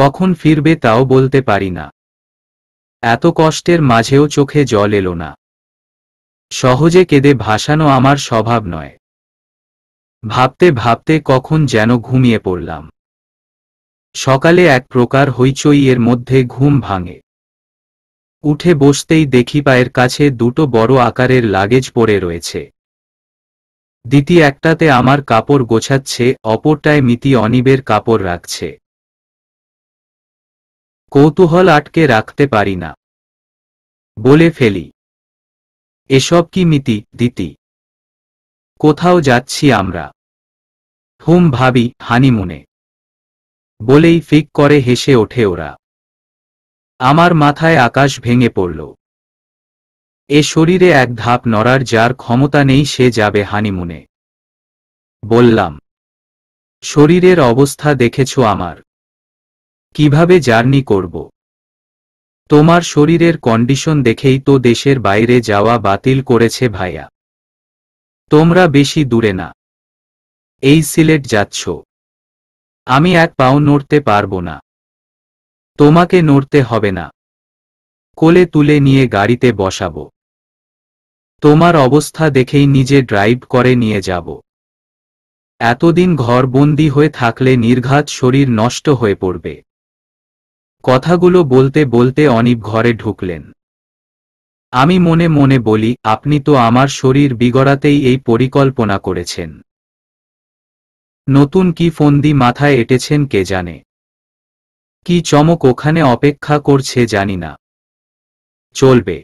কখন ফিরবে তাও বলতে পারি না এত কষ্টের মাঝেও চোখে জল এলো না সহজে কেঁদে ভাসানো আমার স্বভাব নয় ভাবতে ভাবতে কখন যেন ঘুমিয়ে পড়লাম সকালে এক প্রকার হইচই এর মধ্যে ঘুম ভাঙে উঠে বসতেই দেখি পায়ের কাছে দুটো বড় আকারের লাগেজ পড়ে রয়েছে দিতি একটাতে আমার কাপড় গোছাচ্ছে অপরটায় মিতি অনিবের কাপড় রাখছে কৌতূহল আটকে রাখতে পারি না বলে ফেলি এসব কি মিতি দিতি কোথাও যাচ্ছি আমরা হুম ভাবি হানিমুনে বলেই ফিক করে হেসে ওঠে ওরা আমার মাথায় আকাশ ভেঙে পড়ল এ শরীরে এক ধাপ নড়ার যার ক্ষমতা নেই সে যাবে হানিমুনে বললাম শরীরের অবস্থা দেখেছ আমার কিভাবে জার্নি করব তোমার শরীরের কন্ডিশন দেখেই তো দেশের বাইরে যাওয়া বাতিল করেছে ভাইয়া তোমরা বেশি দূরে না এই সিলেট যাচ্ছ আমি এক পাও নড়তে পারবো না তোমাকে নড়তে হবে না কোলে তুলে নিয়ে গাড়িতে বসাব তোমার অবস্থা দেখেই নিজে ড্রাইভ করে নিয়ে যাব এতদিন ঘরবন্দি হয়ে থাকলে নির্ঘাত শরীর নষ্ট হয়ে পড়বে কথাগুলো বলতে বলতে অনিব ঘরে ঢুকলেন আমি মনে মনে বলি আপনি তো আমার শরীর বিগড়াতেই এই পরিকল্পনা করেছেন নতুন কি ফন্দি মাথায় এঁটেছেন কে জানে কি চমক ওখানে অপেক্ষা করছে জানি না চলবে